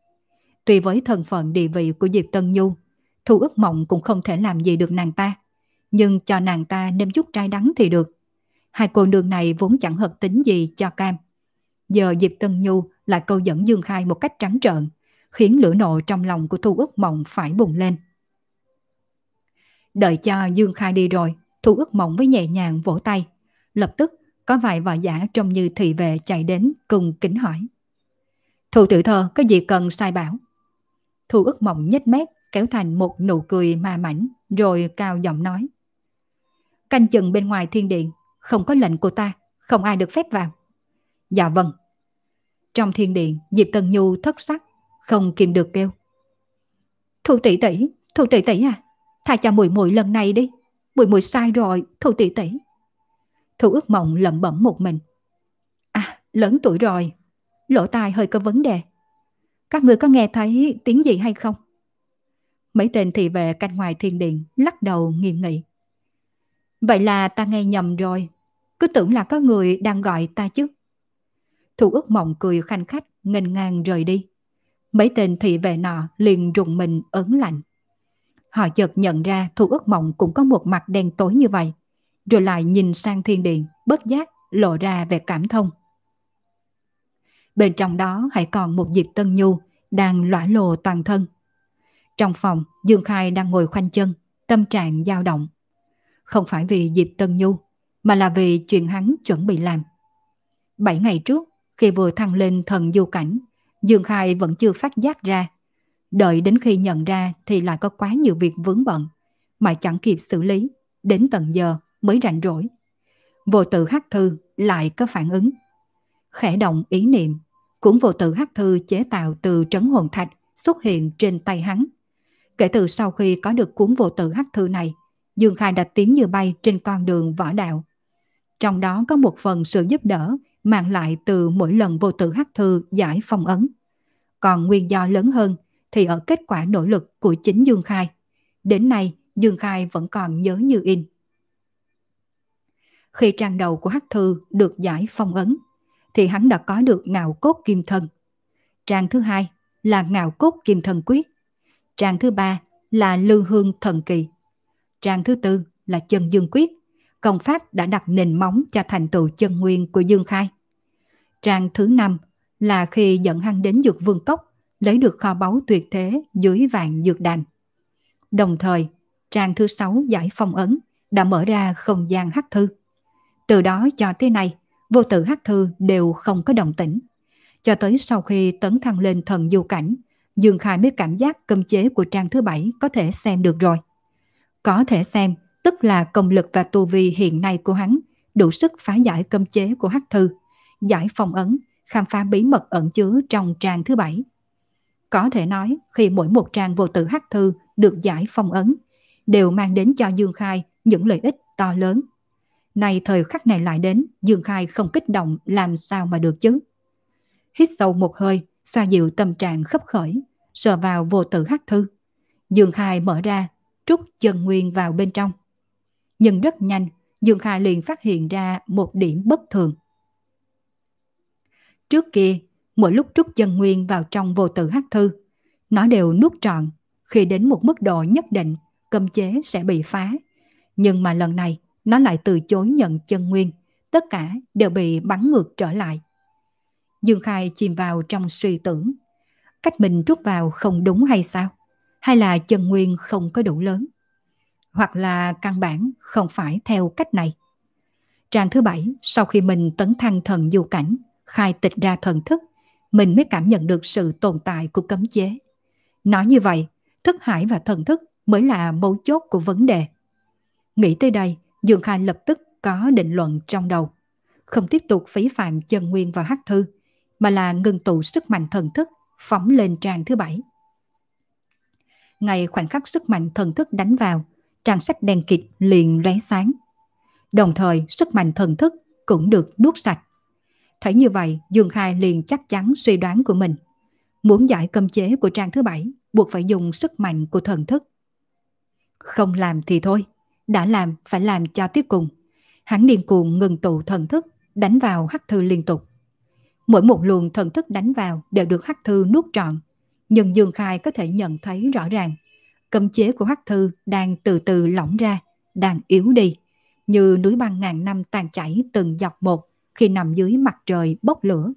Tuy với thân phận địa vị của Diệp Tân Nhu, Thu ước mộng cũng không thể làm gì được nàng ta. Nhưng cho nàng ta nêm chút trai đắng thì được. Hai cô nương này vốn chẳng hợp tính gì cho cam giờ Diệp Tân Nhu lại câu dẫn Dương Khai một cách trắng trợn, khiến lửa nộ trong lòng của Thu Ước Mộng phải bùng lên. Đợi cho Dương Khai đi rồi, Thu Ước Mộng mới nhẹ nhàng vỗ tay. Lập tức, có vài vợ giả trông như thị vệ chạy đến cùng kính hỏi. Thu tiểu thơ có gì cần sai bảo? Thu Ước Mộng nhếch mép kéo thành một nụ cười ma mảnh rồi cao giọng nói. Canh chừng bên ngoài thiên điện, không có lệnh của ta, không ai được phép vào. Dạ vâng, trong thiên điện, Diệp Tần Nhu thất sắc, không kìm được kêu. Thu tỷ tỷ, thu tỷ tỷ à, tha cho mùi mùi lần này đi. Mùi mùi sai rồi, thu tỷ tỷ. Thu ước mộng lẩm bẩm một mình. À, lớn tuổi rồi, lỗ tai hơi có vấn đề. Các người có nghe thấy tiếng gì hay không? Mấy tên thì về canh ngoài thiên điện lắc đầu nghiêm nghị. Vậy là ta nghe nhầm rồi, cứ tưởng là có người đang gọi ta chứ. Thủ ước mộng cười khanh khách, nghênh ngang rời đi. Mấy tên thị vệ nọ liền rùng mình ớn lạnh. Họ chợt nhận ra thủ ước mộng cũng có một mặt đen tối như vậy. Rồi lại nhìn sang thiên điện, bất giác, lộ ra vẻ cảm thông. Bên trong đó hãy còn một dịp tân nhu, đang lõa lồ toàn thân. Trong phòng, Dương Khai đang ngồi khoanh chân, tâm trạng dao động. Không phải vì dịp tân nhu, mà là vì chuyện hắn chuẩn bị làm. Bảy ngày trước, khi vừa thăng lên thần du cảnh, Dương Khai vẫn chưa phát giác ra. Đợi đến khi nhận ra thì lại có quá nhiều việc vướng bận, mà chẳng kịp xử lý, đến tận giờ mới rảnh rỗi. Vô tự hắc thư lại có phản ứng. Khẽ động ý niệm, cũng vô tự hắc thư chế tạo từ trấn hồn thạch xuất hiện trên tay hắn. Kể từ sau khi có được cuốn vô tự hắc thư này, Dương Khai đã tiến như bay trên con đường võ đạo. Trong đó có một phần sự giúp đỡ mang lại từ mỗi lần vô tử hắc thư giải phong ấn. Còn nguyên do lớn hơn thì ở kết quả nỗ lực của chính Dương Khai. Đến nay, Dương Khai vẫn còn nhớ như in. Khi trang đầu của hắc thư được giải phong ấn, thì hắn đã có được ngạo cốt kim thân. Trang thứ hai là ngạo cốt kim thần quyết. Trang thứ ba là lưu hương thần kỳ. Trang thứ tư là chân dương quyết công pháp đã đặt nền móng cho thành tựu chân nguyên của Dương Khai. Trang thứ năm là khi dẫn hắn đến dược vương cốc, lấy được kho báu tuyệt thế dưới vàng dược đàn. Đồng thời, trang thứ sáu giải phong ấn đã mở ra không gian hắc thư. Từ đó cho tới nay, vô tử hắc thư đều không có động tĩnh. Cho tới sau khi tấn thăng lên thần du cảnh, Dương Khai mới cảm giác cơm chế của trang thứ bảy có thể xem được rồi. Có thể xem tức là công lực và tu vi hiện nay của hắn đủ sức phá giải cấm chế của Hắc Thư, giải phong ấn, khám phá bí mật ẩn chứa trong trang thứ bảy. Có thể nói, khi mỗi một trang vô tử Hắc Thư được giải phong ấn, đều mang đến cho Dương Khai những lợi ích to lớn. nay thời khắc này lại đến, Dương Khai không kích động làm sao mà được chứ. Hít sâu một hơi, xoa dịu tâm trạng khấp khởi, sờ vào vô tử Hắc Thư. Dương Khai mở ra, trút chân nguyên vào bên trong nhưng rất nhanh, Dương Kha liền phát hiện ra một điểm bất thường. Trước kia, mỗi lúc Trúc chân Nguyên vào trong vô tử hắc thư, nó đều nuốt trọn, khi đến một mức độ nhất định, cấm chế sẽ bị phá. Nhưng mà lần này, nó lại từ chối nhận chân nguyên, tất cả đều bị bắn ngược trở lại. Dương Khai chìm vào trong suy tưởng, cách mình trút vào không đúng hay sao? Hay là chân nguyên không có đủ lớn? hoặc là căn bản không phải theo cách này. Trang thứ bảy, sau khi mình tấn thăng thần du cảnh, khai tịch ra thần thức, mình mới cảm nhận được sự tồn tại của cấm chế. Nói như vậy, thức hải và thần thức mới là mấu chốt của vấn đề. Nghĩ tới đây, Dương Khai lập tức có định luận trong đầu. Không tiếp tục phí phạm chân nguyên và hắc thư, mà là ngừng tụ sức mạnh thần thức phóng lên trang thứ bảy. Ngày khoảnh khắc sức mạnh thần thức đánh vào, trang sách đen kịt liền lóe sáng. Đồng thời sức mạnh thần thức cũng được nuốt sạch. Thấy như vậy, Dương Khai liền chắc chắn suy đoán của mình. Muốn giải cấm chế của trang thứ bảy, buộc phải dùng sức mạnh của thần thức. Không làm thì thôi, đã làm phải làm cho tiếp cùng. Hắn điên cuồng ngừng tụ thần thức, đánh vào hắc thư liên tục. Mỗi một luồng thần thức đánh vào đều được hắc thư nuốt trọn, nhưng Dương Khai có thể nhận thấy rõ ràng cấm chế của Hoắc Thư đang từ từ lỏng ra, đang yếu đi, như núi băng ngàn năm tàn chảy từng dọc một khi nằm dưới mặt trời bốc lửa.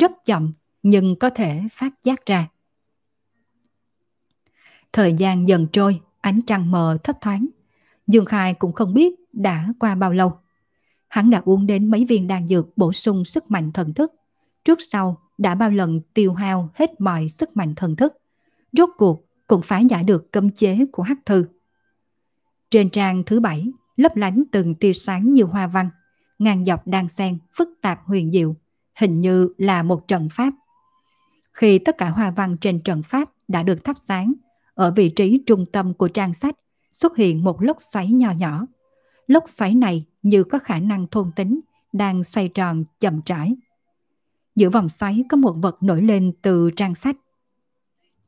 Rất chậm nhưng có thể phát giác ra. Thời gian dần trôi, ánh trăng mờ thấp thoáng. Dương Khai cũng không biết đã qua bao lâu. Hắn đã uống đến mấy viên đan dược bổ sung sức mạnh thần thức. Trước sau đã bao lần tiêu hao hết mọi sức mạnh thần thức. Rốt cuộc cũng phá giải được cấm chế của hắc thư. Trên trang thứ bảy, lấp lánh từng tia sáng như hoa văn, ngang dọc đan xen phức tạp huyền diệu, hình như là một trận pháp. Khi tất cả hoa văn trên trận pháp đã được thắp sáng, ở vị trí trung tâm của trang sách xuất hiện một lốc xoáy nhỏ nhỏ. Lốc xoáy này như có khả năng thôn tính, đang xoay tròn chậm rãi. Giữa vòng xoáy có một vật nổi lên từ trang sách.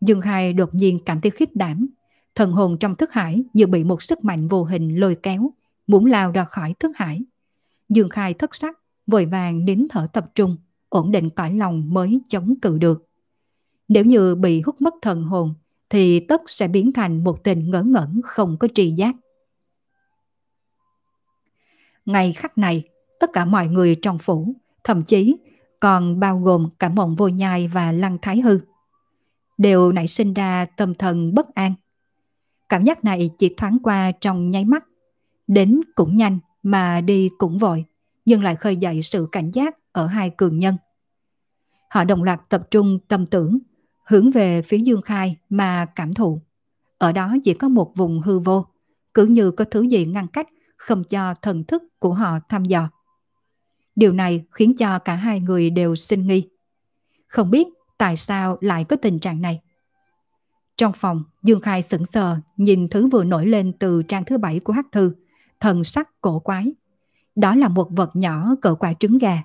Dương Hai đột nhiên cảm thấy khiếp đảm. Thần hồn trong thức hải như bị một sức mạnh vô hình lôi kéo, muốn lao ra khỏi thức hải. Dương Khai thất sắc, vội vàng nín thở tập trung, ổn định cõi lòng mới chống cự được. Nếu như bị hút mất thần hồn, thì tất sẽ biến thành một tình ngỡ ngẩn không có tri giác. Ngày khắc này, tất cả mọi người trong phủ, thậm chí còn bao gồm cả mộng vô nhai và lăng thái hư, đều nảy sinh ra tâm thần bất an. Cảm giác này chỉ thoáng qua trong nháy mắt, đến cũng nhanh mà đi cũng vội, nhưng lại khơi dậy sự cảnh giác ở hai cường nhân. Họ đồng loạt tập trung tâm tưởng, hướng về phía Dương Khai mà cảm thụ. Ở đó chỉ có một vùng hư vô, cứ như có thứ gì ngăn cách không cho thần thức của họ thăm dò. Điều này khiến cho cả hai người đều sinh nghi. Không biết tại sao lại có tình trạng này? Trong phòng, Dương Khai sững sờ nhìn thứ vừa nổi lên từ trang thứ bảy của Hắc Thư, thần sắc cổ quái. Đó là một vật nhỏ cỡ quả trứng gà.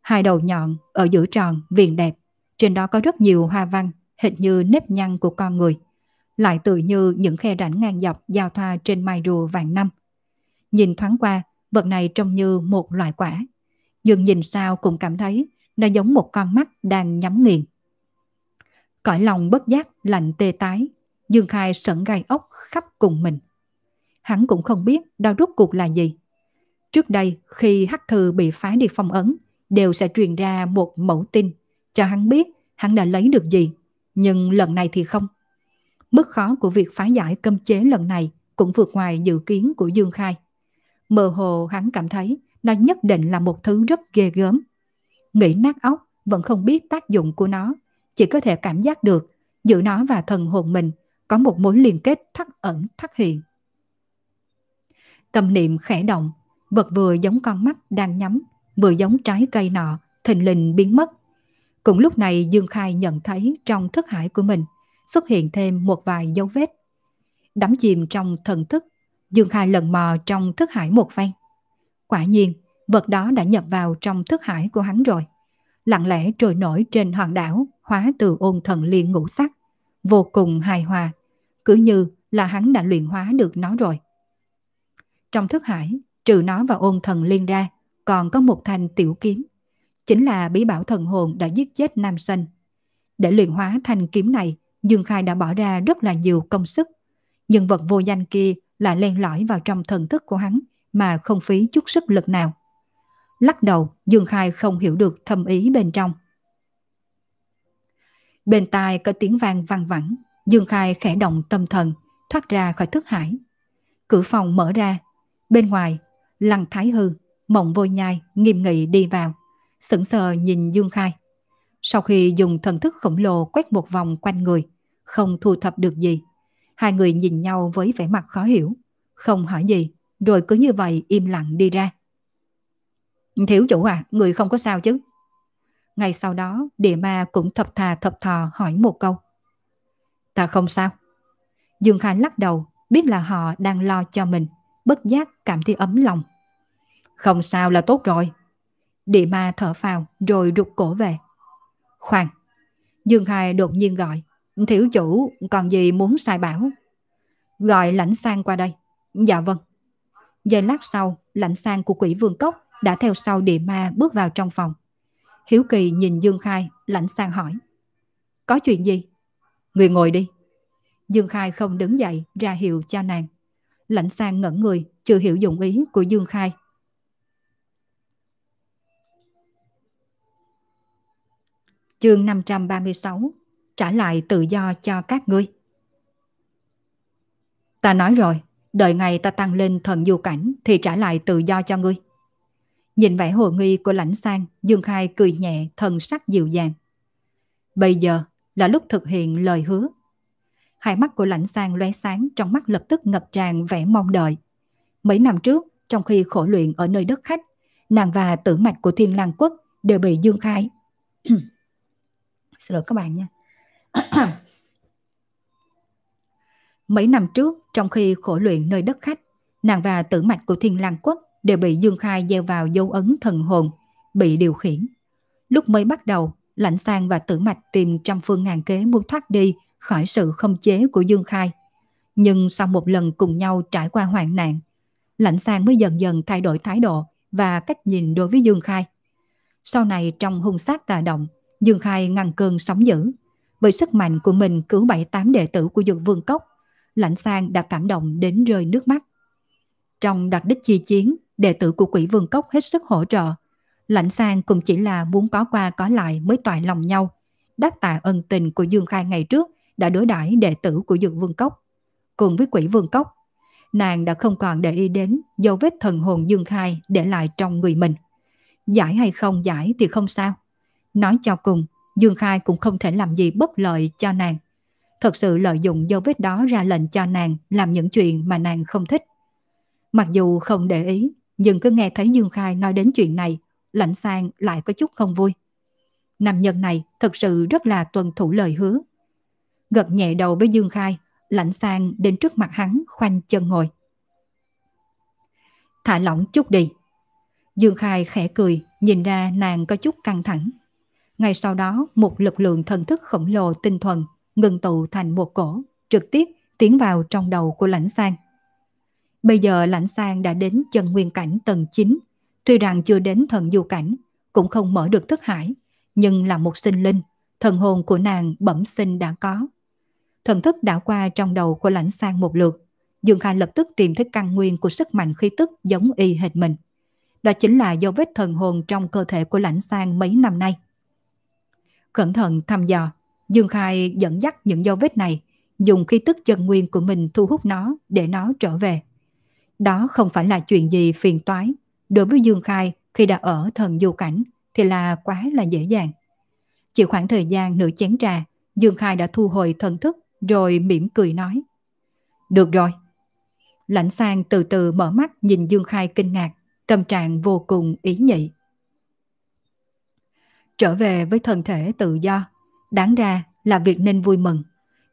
Hai đầu nhọn, ở giữa tròn, viền đẹp. Trên đó có rất nhiều hoa văn, hình như nếp nhăn của con người. Lại tự như những khe rãnh ngang dọc giao thoa trên mai rùa vàng năm. Nhìn thoáng qua, vật này trông như một loại quả. Dương nhìn sao cũng cảm thấy nó giống một con mắt đang nhắm nghiền. Cõi lòng bất giác lạnh tê tái, Dương Khai sợn gai ốc khắp cùng mình. Hắn cũng không biết đau rút cuộc là gì. Trước đây khi hắc thư bị phá đi phong ấn, đều sẽ truyền ra một mẫu tin cho hắn biết hắn đã lấy được gì, nhưng lần này thì không. Mức khó của việc phá giải cơm chế lần này cũng vượt ngoài dự kiến của Dương Khai. Mơ hồ hắn cảm thấy nó nhất định là một thứ rất ghê gớm nghĩ nát óc vẫn không biết tác dụng của nó, chỉ có thể cảm giác được giữa nó và thần hồn mình có một mối liên kết thoát ẩn thoát hiện. Tâm niệm khẽ động, vật vừa giống con mắt đang nhắm, vừa giống trái cây nọ, thình lình biến mất. Cũng lúc này Dương Khai nhận thấy trong thức hải của mình xuất hiện thêm một vài dấu vết. Đắm chìm trong thần thức, Dương Khai lần mò trong thức hải một phen. Quả nhiên, vật đó đã nhập vào trong thức hải của hắn rồi. Lặng lẽ trôi nổi trên hoàng đảo, hóa từ ôn thần liên ngũ sắc. Vô cùng hài hòa, cứ như là hắn đã luyện hóa được nó rồi. Trong thức hải, trừ nó và ôn thần liên ra, còn có một thanh tiểu kiếm. Chính là bí bảo thần hồn đã giết chết Nam Sanh. Để luyện hóa thanh kiếm này, Dương Khai đã bỏ ra rất là nhiều công sức. Nhưng vật vô danh kia lại len lỏi vào trong thần thức của hắn mà không phí chút sức lực nào. Lắc đầu, Dương Khai không hiểu được thâm ý bên trong. Bên tai có tiếng vang vang vẳng, Dương Khai khẽ động tâm thần, thoát ra khỏi thức hải. Cửa phòng mở ra, bên ngoài, Lăng Thái Hư, Mộng Vô Nhai nghiêm nghị đi vào, sững sờ nhìn Dương Khai. Sau khi dùng thần thức khổng lồ quét một vòng quanh người, không thu thập được gì, hai người nhìn nhau với vẻ mặt khó hiểu, không hỏi gì, rồi cứ như vậy im lặng đi ra. Thiếu chủ à, người không có sao chứ? Ngày sau đó, địa ma cũng thập thà thập thò hỏi một câu. Ta không sao. Dương Khải lắc đầu, biết là họ đang lo cho mình, bất giác cảm thấy ấm lòng. Không sao là tốt rồi. Địa ma thở phào rồi rụt cổ về. Khoan, Dương khai đột nhiên gọi. Thiếu chủ còn gì muốn sai bảo? Gọi lãnh sang qua đây. Dạ vâng. Giây lát sau, lãnh sang của quỷ vương cốc đã theo sau địa ma bước vào trong phòng. Hiếu Kỳ nhìn Dương Khai, lạnh sang hỏi. Có chuyện gì? Người ngồi đi. Dương Khai không đứng dậy, ra hiệu cho nàng. Lạnh sang ngẩn người, chưa hiểu dụng ý của Dương Khai. Chương 536 Trả lại tự do cho các ngươi. Ta nói rồi, đợi ngày ta tăng lên thần du cảnh thì trả lại tự do cho ngươi. Nhìn vẻ hồ nghi của lãnh sang, Dương Khai cười nhẹ, thần sắc dịu dàng. Bây giờ là lúc thực hiện lời hứa. Hai mắt của lãnh sang lóe sáng trong mắt lập tức ngập tràn vẻ mong đợi. Mấy năm trước, trong khi khổ luyện ở nơi đất khách, nàng và tử mạch của thiên lang quốc đều bị Dương Khai. Xin lỗi các bạn nha. Mấy năm trước, trong khi khổ luyện nơi đất khách, nàng và tử mạch của thiên lang quốc đều bị Dương Khai gieo vào dấu ấn thần hồn, bị điều khiển. Lúc mới bắt đầu, Lãnh Sang và Tử Mạch tìm trăm phương ngàn kế muốn thoát đi khỏi sự khâm chế của Dương Khai. Nhưng sau một lần cùng nhau trải qua hoạn nạn, Lãnh Sang mới dần dần thay đổi thái độ và cách nhìn đối với Dương Khai. Sau này trong hung sát tà động, Dương Khai ngăn cơn sóng dữ. Với sức mạnh của mình cứu bảy tám đệ tử của Dược Vương Cốc, Lãnh Sang đã cảm động đến rơi nước mắt. Trong đặc đích chi chiến, đệ tử của quỷ vương cốc hết sức hỗ trợ. Lãnh sang cũng chỉ là muốn có qua có lại mới toại lòng nhau. Đáp tạ ân tình của Dương Khai ngày trước đã đối đãi đệ tử của Dương Vương Cốc. Cùng với quỷ vương cốc, nàng đã không còn để ý đến dấu vết thần hồn Dương Khai để lại trong người mình. Giải hay không giải thì không sao. Nói cho cùng, Dương Khai cũng không thể làm gì bất lợi cho nàng. Thật sự lợi dụng dấu vết đó ra lệnh cho nàng làm những chuyện mà nàng không thích. Mặc dù không để ý, nhưng cứ nghe thấy Dương Khai nói đến chuyện này, lãnh sang lại có chút không vui. Nam nhân này thật sự rất là tuân thủ lời hứa. Gật nhẹ đầu với Dương Khai, lãnh sang đến trước mặt hắn khoanh chân ngồi. Thả lỏng chút đi. Dương Khai khẽ cười, nhìn ra nàng có chút căng thẳng. Ngay sau đó, một lực lượng thần thức khổng lồ tinh thuần ngừng tụ thành một cổ, trực tiếp tiến vào trong đầu của lãnh sang. Bây giờ lãnh sang đã đến chân nguyên cảnh tầng 9, tuy rằng chưa đến thần du cảnh, cũng không mở được thức hải, nhưng là một sinh linh, thần hồn của nàng bẩm sinh đã có. Thần thức đảo qua trong đầu của lãnh sang một lượt, Dương Khai lập tức tìm thấy căn nguyên của sức mạnh khí tức giống y hệt mình. Đó chính là dấu vết thần hồn trong cơ thể của lãnh sang mấy năm nay. Cẩn thận thăm dò, Dương Khai dẫn dắt những dấu vết này, dùng khí tức chân nguyên của mình thu hút nó để nó trở về. Đó không phải là chuyện gì phiền toái. Đối với Dương Khai khi đã ở thần du cảnh thì là quá là dễ dàng. Chỉ khoảng thời gian nửa chén trà, Dương Khai đã thu hồi thần thức rồi mỉm cười nói. Được rồi. Lãnh sang từ từ mở mắt nhìn Dương Khai kinh ngạc, tâm trạng vô cùng ý nhị. Trở về với thân thể tự do, đáng ra là việc nên vui mừng,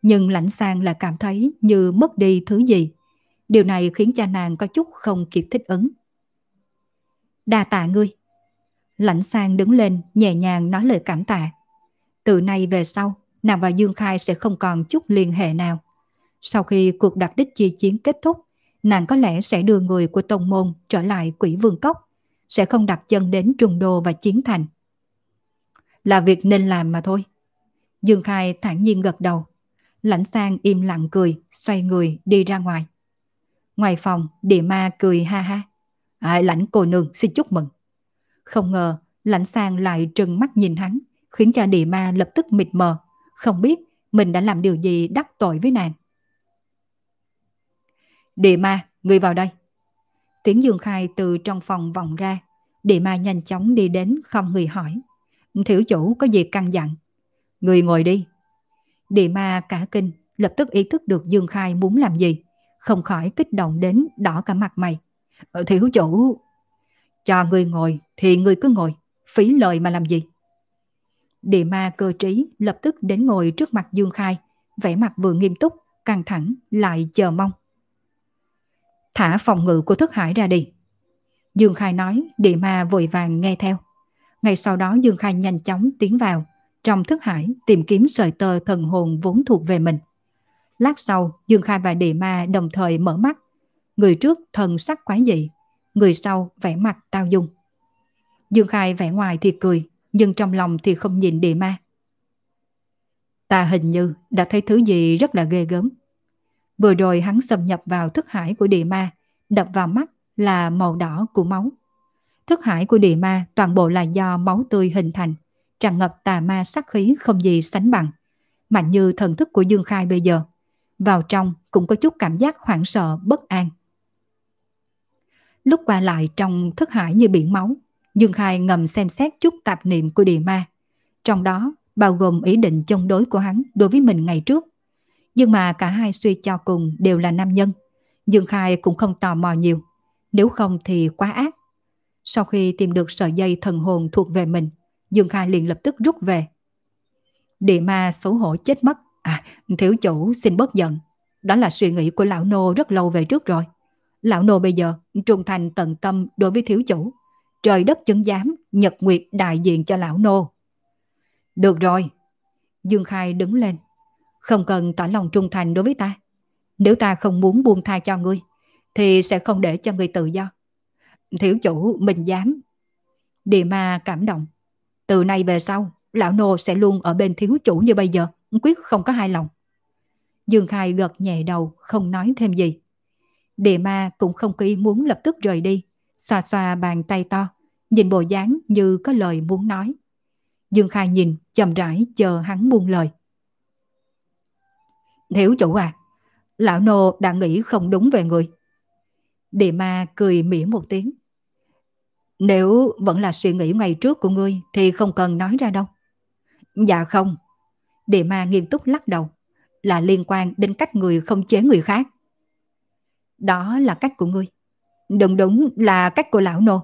nhưng lãnh sang là cảm thấy như mất đi thứ gì, Điều này khiến cha nàng có chút không kịp thích ứng. Đa tạ ngươi. Lãnh sang đứng lên, nhẹ nhàng nói lời cảm tạ. Từ nay về sau, nàng và Dương Khai sẽ không còn chút liên hệ nào. Sau khi cuộc đặt đích chi chiến kết thúc, nàng có lẽ sẽ đưa người của tông môn trở lại quỷ vương cốc, sẽ không đặt chân đến trùng đô và chiến thành. Là việc nên làm mà thôi. Dương Khai thản nhiên gật đầu. Lãnh sang im lặng cười, xoay người đi ra ngoài. Ngoài phòng, địa ma cười ha ha. À, lãnh cô nương xin chúc mừng. Không ngờ, lãnh sang lại trừng mắt nhìn hắn, khiến cho địa ma lập tức mịt mờ. Không biết mình đã làm điều gì đắc tội với nàng. Địa ma, người vào đây. Tiếng Dương Khai từ trong phòng vòng ra. Địa ma nhanh chóng đi đến không người hỏi. Thiểu chủ có gì căn dặn. Người ngồi đi. Địa ma cả kinh, lập tức ý thức được Dương Khai muốn làm gì không khỏi kích động đến đỏ cả mặt mày. Ờ, Thiếu chủ, cho người ngồi thì người cứ ngồi, phí lời mà làm gì? Địa ma cơ trí lập tức đến ngồi trước mặt Dương Khai, vẻ mặt vừa nghiêm túc, căng thẳng, lại chờ mong. Thả phòng ngự của thức hải ra đi. Dương Khai nói, địa ma vội vàng nghe theo. Ngay sau đó Dương Khai nhanh chóng tiến vào, trong thức hải tìm kiếm sợi tơ thần hồn vốn thuộc về mình. Lát sau, Dương Khai và Địa Ma đồng thời mở mắt. Người trước thần sắc quái dị, người sau vẻ mặt tao dung. Dương Khai vẻ ngoài thì cười, nhưng trong lòng thì không nhìn Địa Ma. Ta hình như đã thấy thứ gì rất là ghê gớm. Vừa rồi hắn xâm nhập vào thức hải của Địa Ma, đập vào mắt là màu đỏ của máu. Thức hải của Địa Ma toàn bộ là do máu tươi hình thành, tràn ngập tà ma sắc khí không gì sánh bằng mạnh như thần thức của Dương Khai bây giờ vào trong cũng có chút cảm giác hoảng sợ, bất an. Lúc qua lại trong thức hải như biển máu, Dương Khai ngầm xem xét chút tạp niệm của địa ma. Trong đó bao gồm ý định chống đối của hắn đối với mình ngày trước. Nhưng mà cả hai suy cho cùng đều là nam nhân. Dương Khai cũng không tò mò nhiều, nếu không thì quá ác. Sau khi tìm được sợi dây thần hồn thuộc về mình, Dương Khai liền lập tức rút về. Địa ma xấu hổ chết mất, À, thiếu chủ xin bớt giận. Đó là suy nghĩ của lão nô rất lâu về trước rồi. Lão nô bây giờ trung thành tận tâm đối với thiếu chủ. Trời đất chứng giám, nhật nguyệt đại diện cho lão nô. Được rồi. Dương Khai đứng lên. Không cần tỏ lòng trung thành đối với ta. Nếu ta không muốn buông tha cho ngươi, thì sẽ không để cho ngươi tự do. Thiếu chủ mình dám. Địa ma cảm động. Từ nay về sau, lão nô sẽ luôn ở bên thiếu chủ như bây giờ quyết không có hài lòng. Dương Khai gật nhẹ đầu, không nói thêm gì. Địa ma cũng không có muốn lập tức rời đi, xoa xoa bàn tay to, nhìn bộ dáng như có lời muốn nói. Dương Khai nhìn, chậm rãi chờ hắn buông lời. Thiếu chủ à, lão nô đã nghĩ không đúng về người. Địa ma cười mỉa một tiếng. Nếu vẫn là suy nghĩ ngày trước của ngươi thì không cần nói ra đâu. Dạ không, Địa ma nghiêm túc lắc đầu. Là liên quan đến cách người không chế người khác. Đó là cách của ngươi. đừng đúng là cách của lão nô.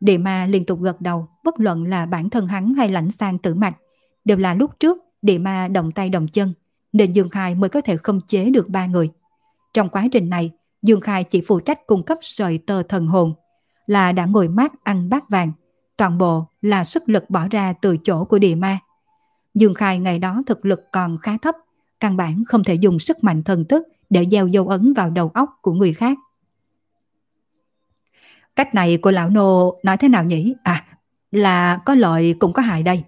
Địa ma liên tục gật đầu, bất luận là bản thân hắn hay lãnh sang tử mạch. Đều là lúc trước địa ma động tay động chân, nên Dương Khai mới có thể không chế được ba người. Trong quá trình này, Dương Khai chỉ phụ trách cung cấp sợi tơ thần hồn, là đã ngồi mát ăn bát vàng. Toàn bộ là sức lực bỏ ra từ chỗ của địa ma. Dương Khai ngày đó thực lực còn khá thấp, căn bản không thể dùng sức mạnh thần thức để gieo dấu ấn vào đầu óc của người khác. Cách này của lão nô nói thế nào nhỉ? À, là có lợi cũng có hại đây.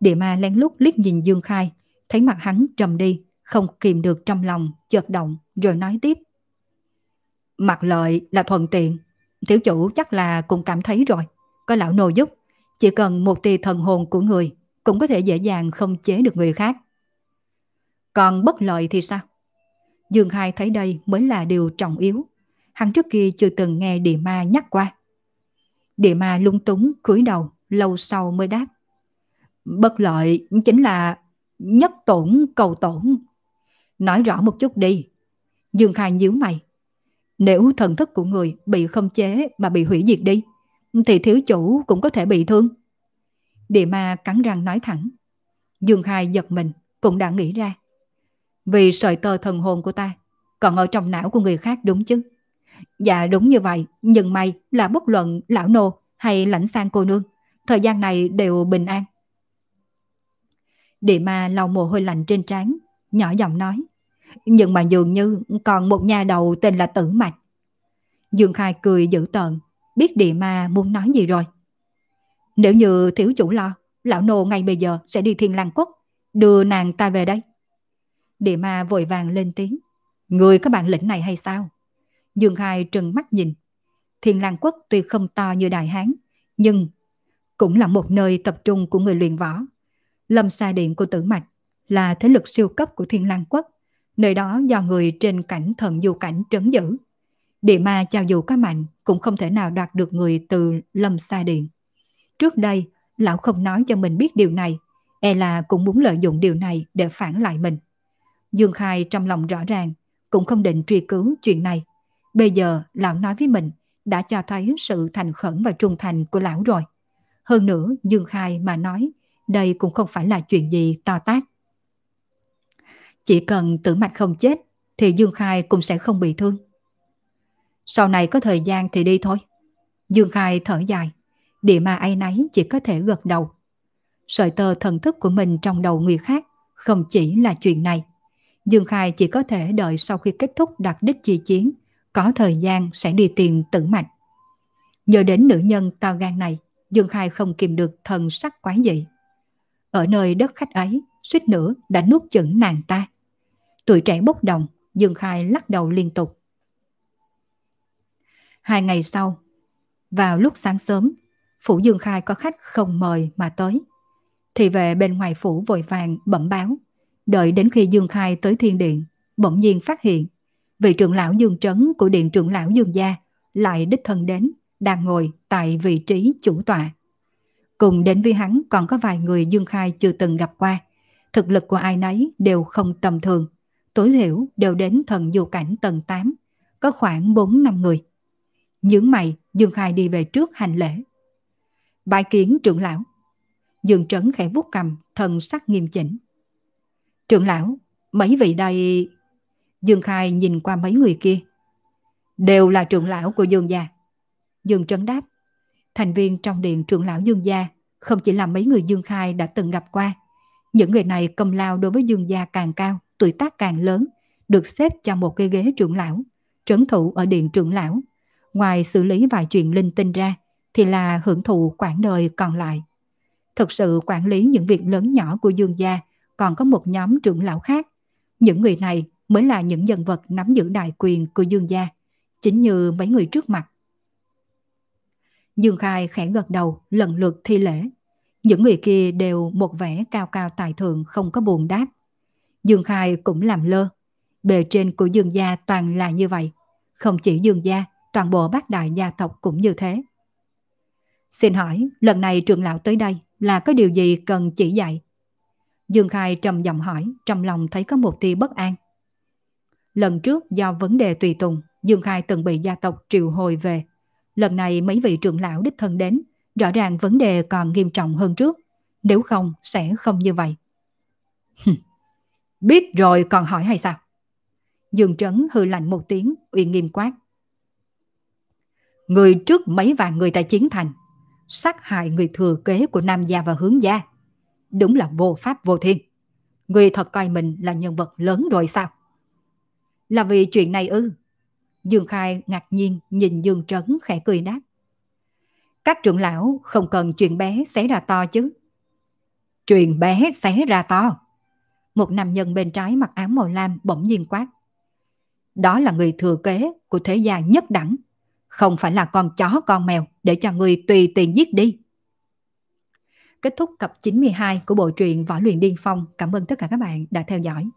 Địa ma lén lút liếc nhìn Dương Khai, thấy mặt hắn trầm đi, không kìm được trong lòng, chợt động, rồi nói tiếp. Mặt lợi là thuận tiện, thiếu chủ chắc là cũng cảm thấy rồi, có lão nô giúp, chỉ cần một tì thần hồn của người cũng có thể dễ dàng không chế được người khác. Còn bất lợi thì sao? Dương Hai thấy đây mới là điều trọng yếu. Hắn trước kia chưa từng nghe địa ma nhắc qua. Địa ma lung túng cúi đầu, lâu sau mới đáp. Bất lợi chính là nhất tổn cầu tổn. Nói rõ một chút đi. Dương Khai nhíu mày. Nếu thần thức của người bị không chế mà bị hủy diệt đi, thì thiếu chủ cũng có thể bị thương. Địa ma cắn răng nói thẳng. Dương Khai giật mình, cũng đã nghĩ ra. Vì sợi tơ thần hồn của ta còn ở trong não của người khác đúng chứ? Dạ đúng như vậy, nhưng may là bất luận lão nô hay lãnh sang cô nương, thời gian này đều bình an. Địa ma lau mồ hôi lạnh trên trán, nhỏ giọng nói. Nhưng mà dường như còn một nhà đầu tên là Tử Mạch. Dương Khai cười dữ tợn, biết địa ma muốn nói gì rồi. Nếu như thiếu chủ lo, lão nô ngay bây giờ sẽ đi thiên lang quốc, đưa nàng ta về đây. Địa ma vội vàng lên tiếng. Người có bản lĩnh này hay sao? Dương Khai trừng mắt nhìn. Thiên lang quốc tuy không to như Đại Hán, nhưng cũng là một nơi tập trung của người luyện võ. Lâm Sa Điện của Tử Mạch là thế lực siêu cấp của Thiên Lang Quốc, nơi đó do người trên cảnh thần du cảnh trấn giữ. Địa ma cho dù có mạnh cũng không thể nào đoạt được người từ Lâm Sa Điện. Trước đây, lão không nói cho mình biết điều này, e là cũng muốn lợi dụng điều này để phản lại mình. Dương Khai trong lòng rõ ràng, cũng không định truy cứu chuyện này. Bây giờ, lão nói với mình, đã cho thấy sự thành khẩn và trung thành của lão rồi. Hơn nữa, Dương Khai mà nói, đây cũng không phải là chuyện gì to tát. Chỉ cần tử mạch không chết, thì Dương Khai cũng sẽ không bị thương. Sau này có thời gian thì đi thôi. Dương Khai thở dài địa ma ai nấy chỉ có thể gật đầu. Sợi tơ thần thức của mình trong đầu người khác không chỉ là chuyện này. Dương Khai chỉ có thể đợi sau khi kết thúc đặt đích chi chiến, có thời gian sẽ đi tìm tử mạch. nhờ đến nữ nhân to gan này, Dương Khai không kìm được thần sắc quái dị. Ở nơi đất khách ấy, suýt nữa đã nuốt chửng nàng ta. Tuổi trẻ bốc đồng, Dương Khai lắc đầu liên tục. Hai ngày sau, vào lúc sáng sớm, phủ Dương Khai có khách không mời mà tới. Thì về bên ngoài phủ vội vàng bẩm báo, đợi đến khi Dương Khai tới thiên điện, bỗng nhiên phát hiện, vị trưởng lão Dương Trấn của điện trưởng lão Dương Gia lại đích thân đến, đang ngồi tại vị trí chủ tọa. Cùng đến với hắn còn có vài người Dương Khai chưa từng gặp qua, thực lực của ai nấy đều không tầm thường, tối thiểu đều đến thần du cảnh tầng 8, có khoảng 4 năm người. những mày, Dương Khai đi về trước hành lễ, Bài kiến trưởng lão. Dương Trấn khẽ vuốt cầm, thần sắc nghiêm chỉnh. Trưởng lão, mấy vị đây... Dương Khai nhìn qua mấy người kia. Đều là trưởng lão của Dương gia. Dương Trấn đáp. Thành viên trong điện trưởng lão Dương gia không chỉ là mấy người Dương Khai đã từng gặp qua. Những người này công lao đối với Dương gia càng cao, tuổi tác càng lớn, được xếp cho một cái ghế trưởng lão, trấn thủ ở điện trưởng lão. Ngoài xử lý vài chuyện linh tinh ra, thì là hưởng thụ quãng đời còn lại. Thực sự quản lý những việc lớn nhỏ của Dương gia còn có một nhóm trưởng lão khác. Những người này mới là những nhân vật nắm giữ đại quyền của Dương gia, chính như mấy người trước mặt. Dương Khai khẽ gật đầu lần lượt thi lễ. Những người kia đều một vẻ cao cao tài thượng không có buồn đáp. Dương Khai cũng làm lơ. Bề trên của Dương gia toàn là như vậy. Không chỉ Dương gia, toàn bộ bác đại gia tộc cũng như thế. Xin hỏi, lần này trường lão tới đây là có điều gì cần chỉ dạy? Dương Khai trầm giọng hỏi, trong lòng thấy có một tia bất an. Lần trước do vấn đề tùy tùng, Dương Khai từng bị gia tộc triệu hồi về. Lần này mấy vị trưởng lão đích thân đến, rõ ràng vấn đề còn nghiêm trọng hơn trước. Nếu không, sẽ không như vậy. Biết rồi còn hỏi hay sao? Dương Trấn hư lạnh một tiếng, uy nghiêm quát. Người trước mấy vạn người tại chiến thành sát hại người thừa kế của Nam Gia và Hướng Gia. Đúng là vô pháp vô thiên. Người thật coi mình là nhân vật lớn rồi sao? Là vì chuyện này ư? Dương Khai ngạc nhiên nhìn Dương Trấn khẽ cười đáp. Các trưởng lão không cần chuyện bé xảy ra to chứ. Chuyện bé xé ra to. Một nam nhân bên trái mặc áo màu lam bỗng nhiên quát. Đó là người thừa kế của thế gia nhất đẳng không phải là con chó con mèo để cho người tùy tiện giết đi. Kết thúc tập 92 của bộ truyện Võ Luyện Điên Phong. Cảm ơn tất cả các bạn đã theo dõi.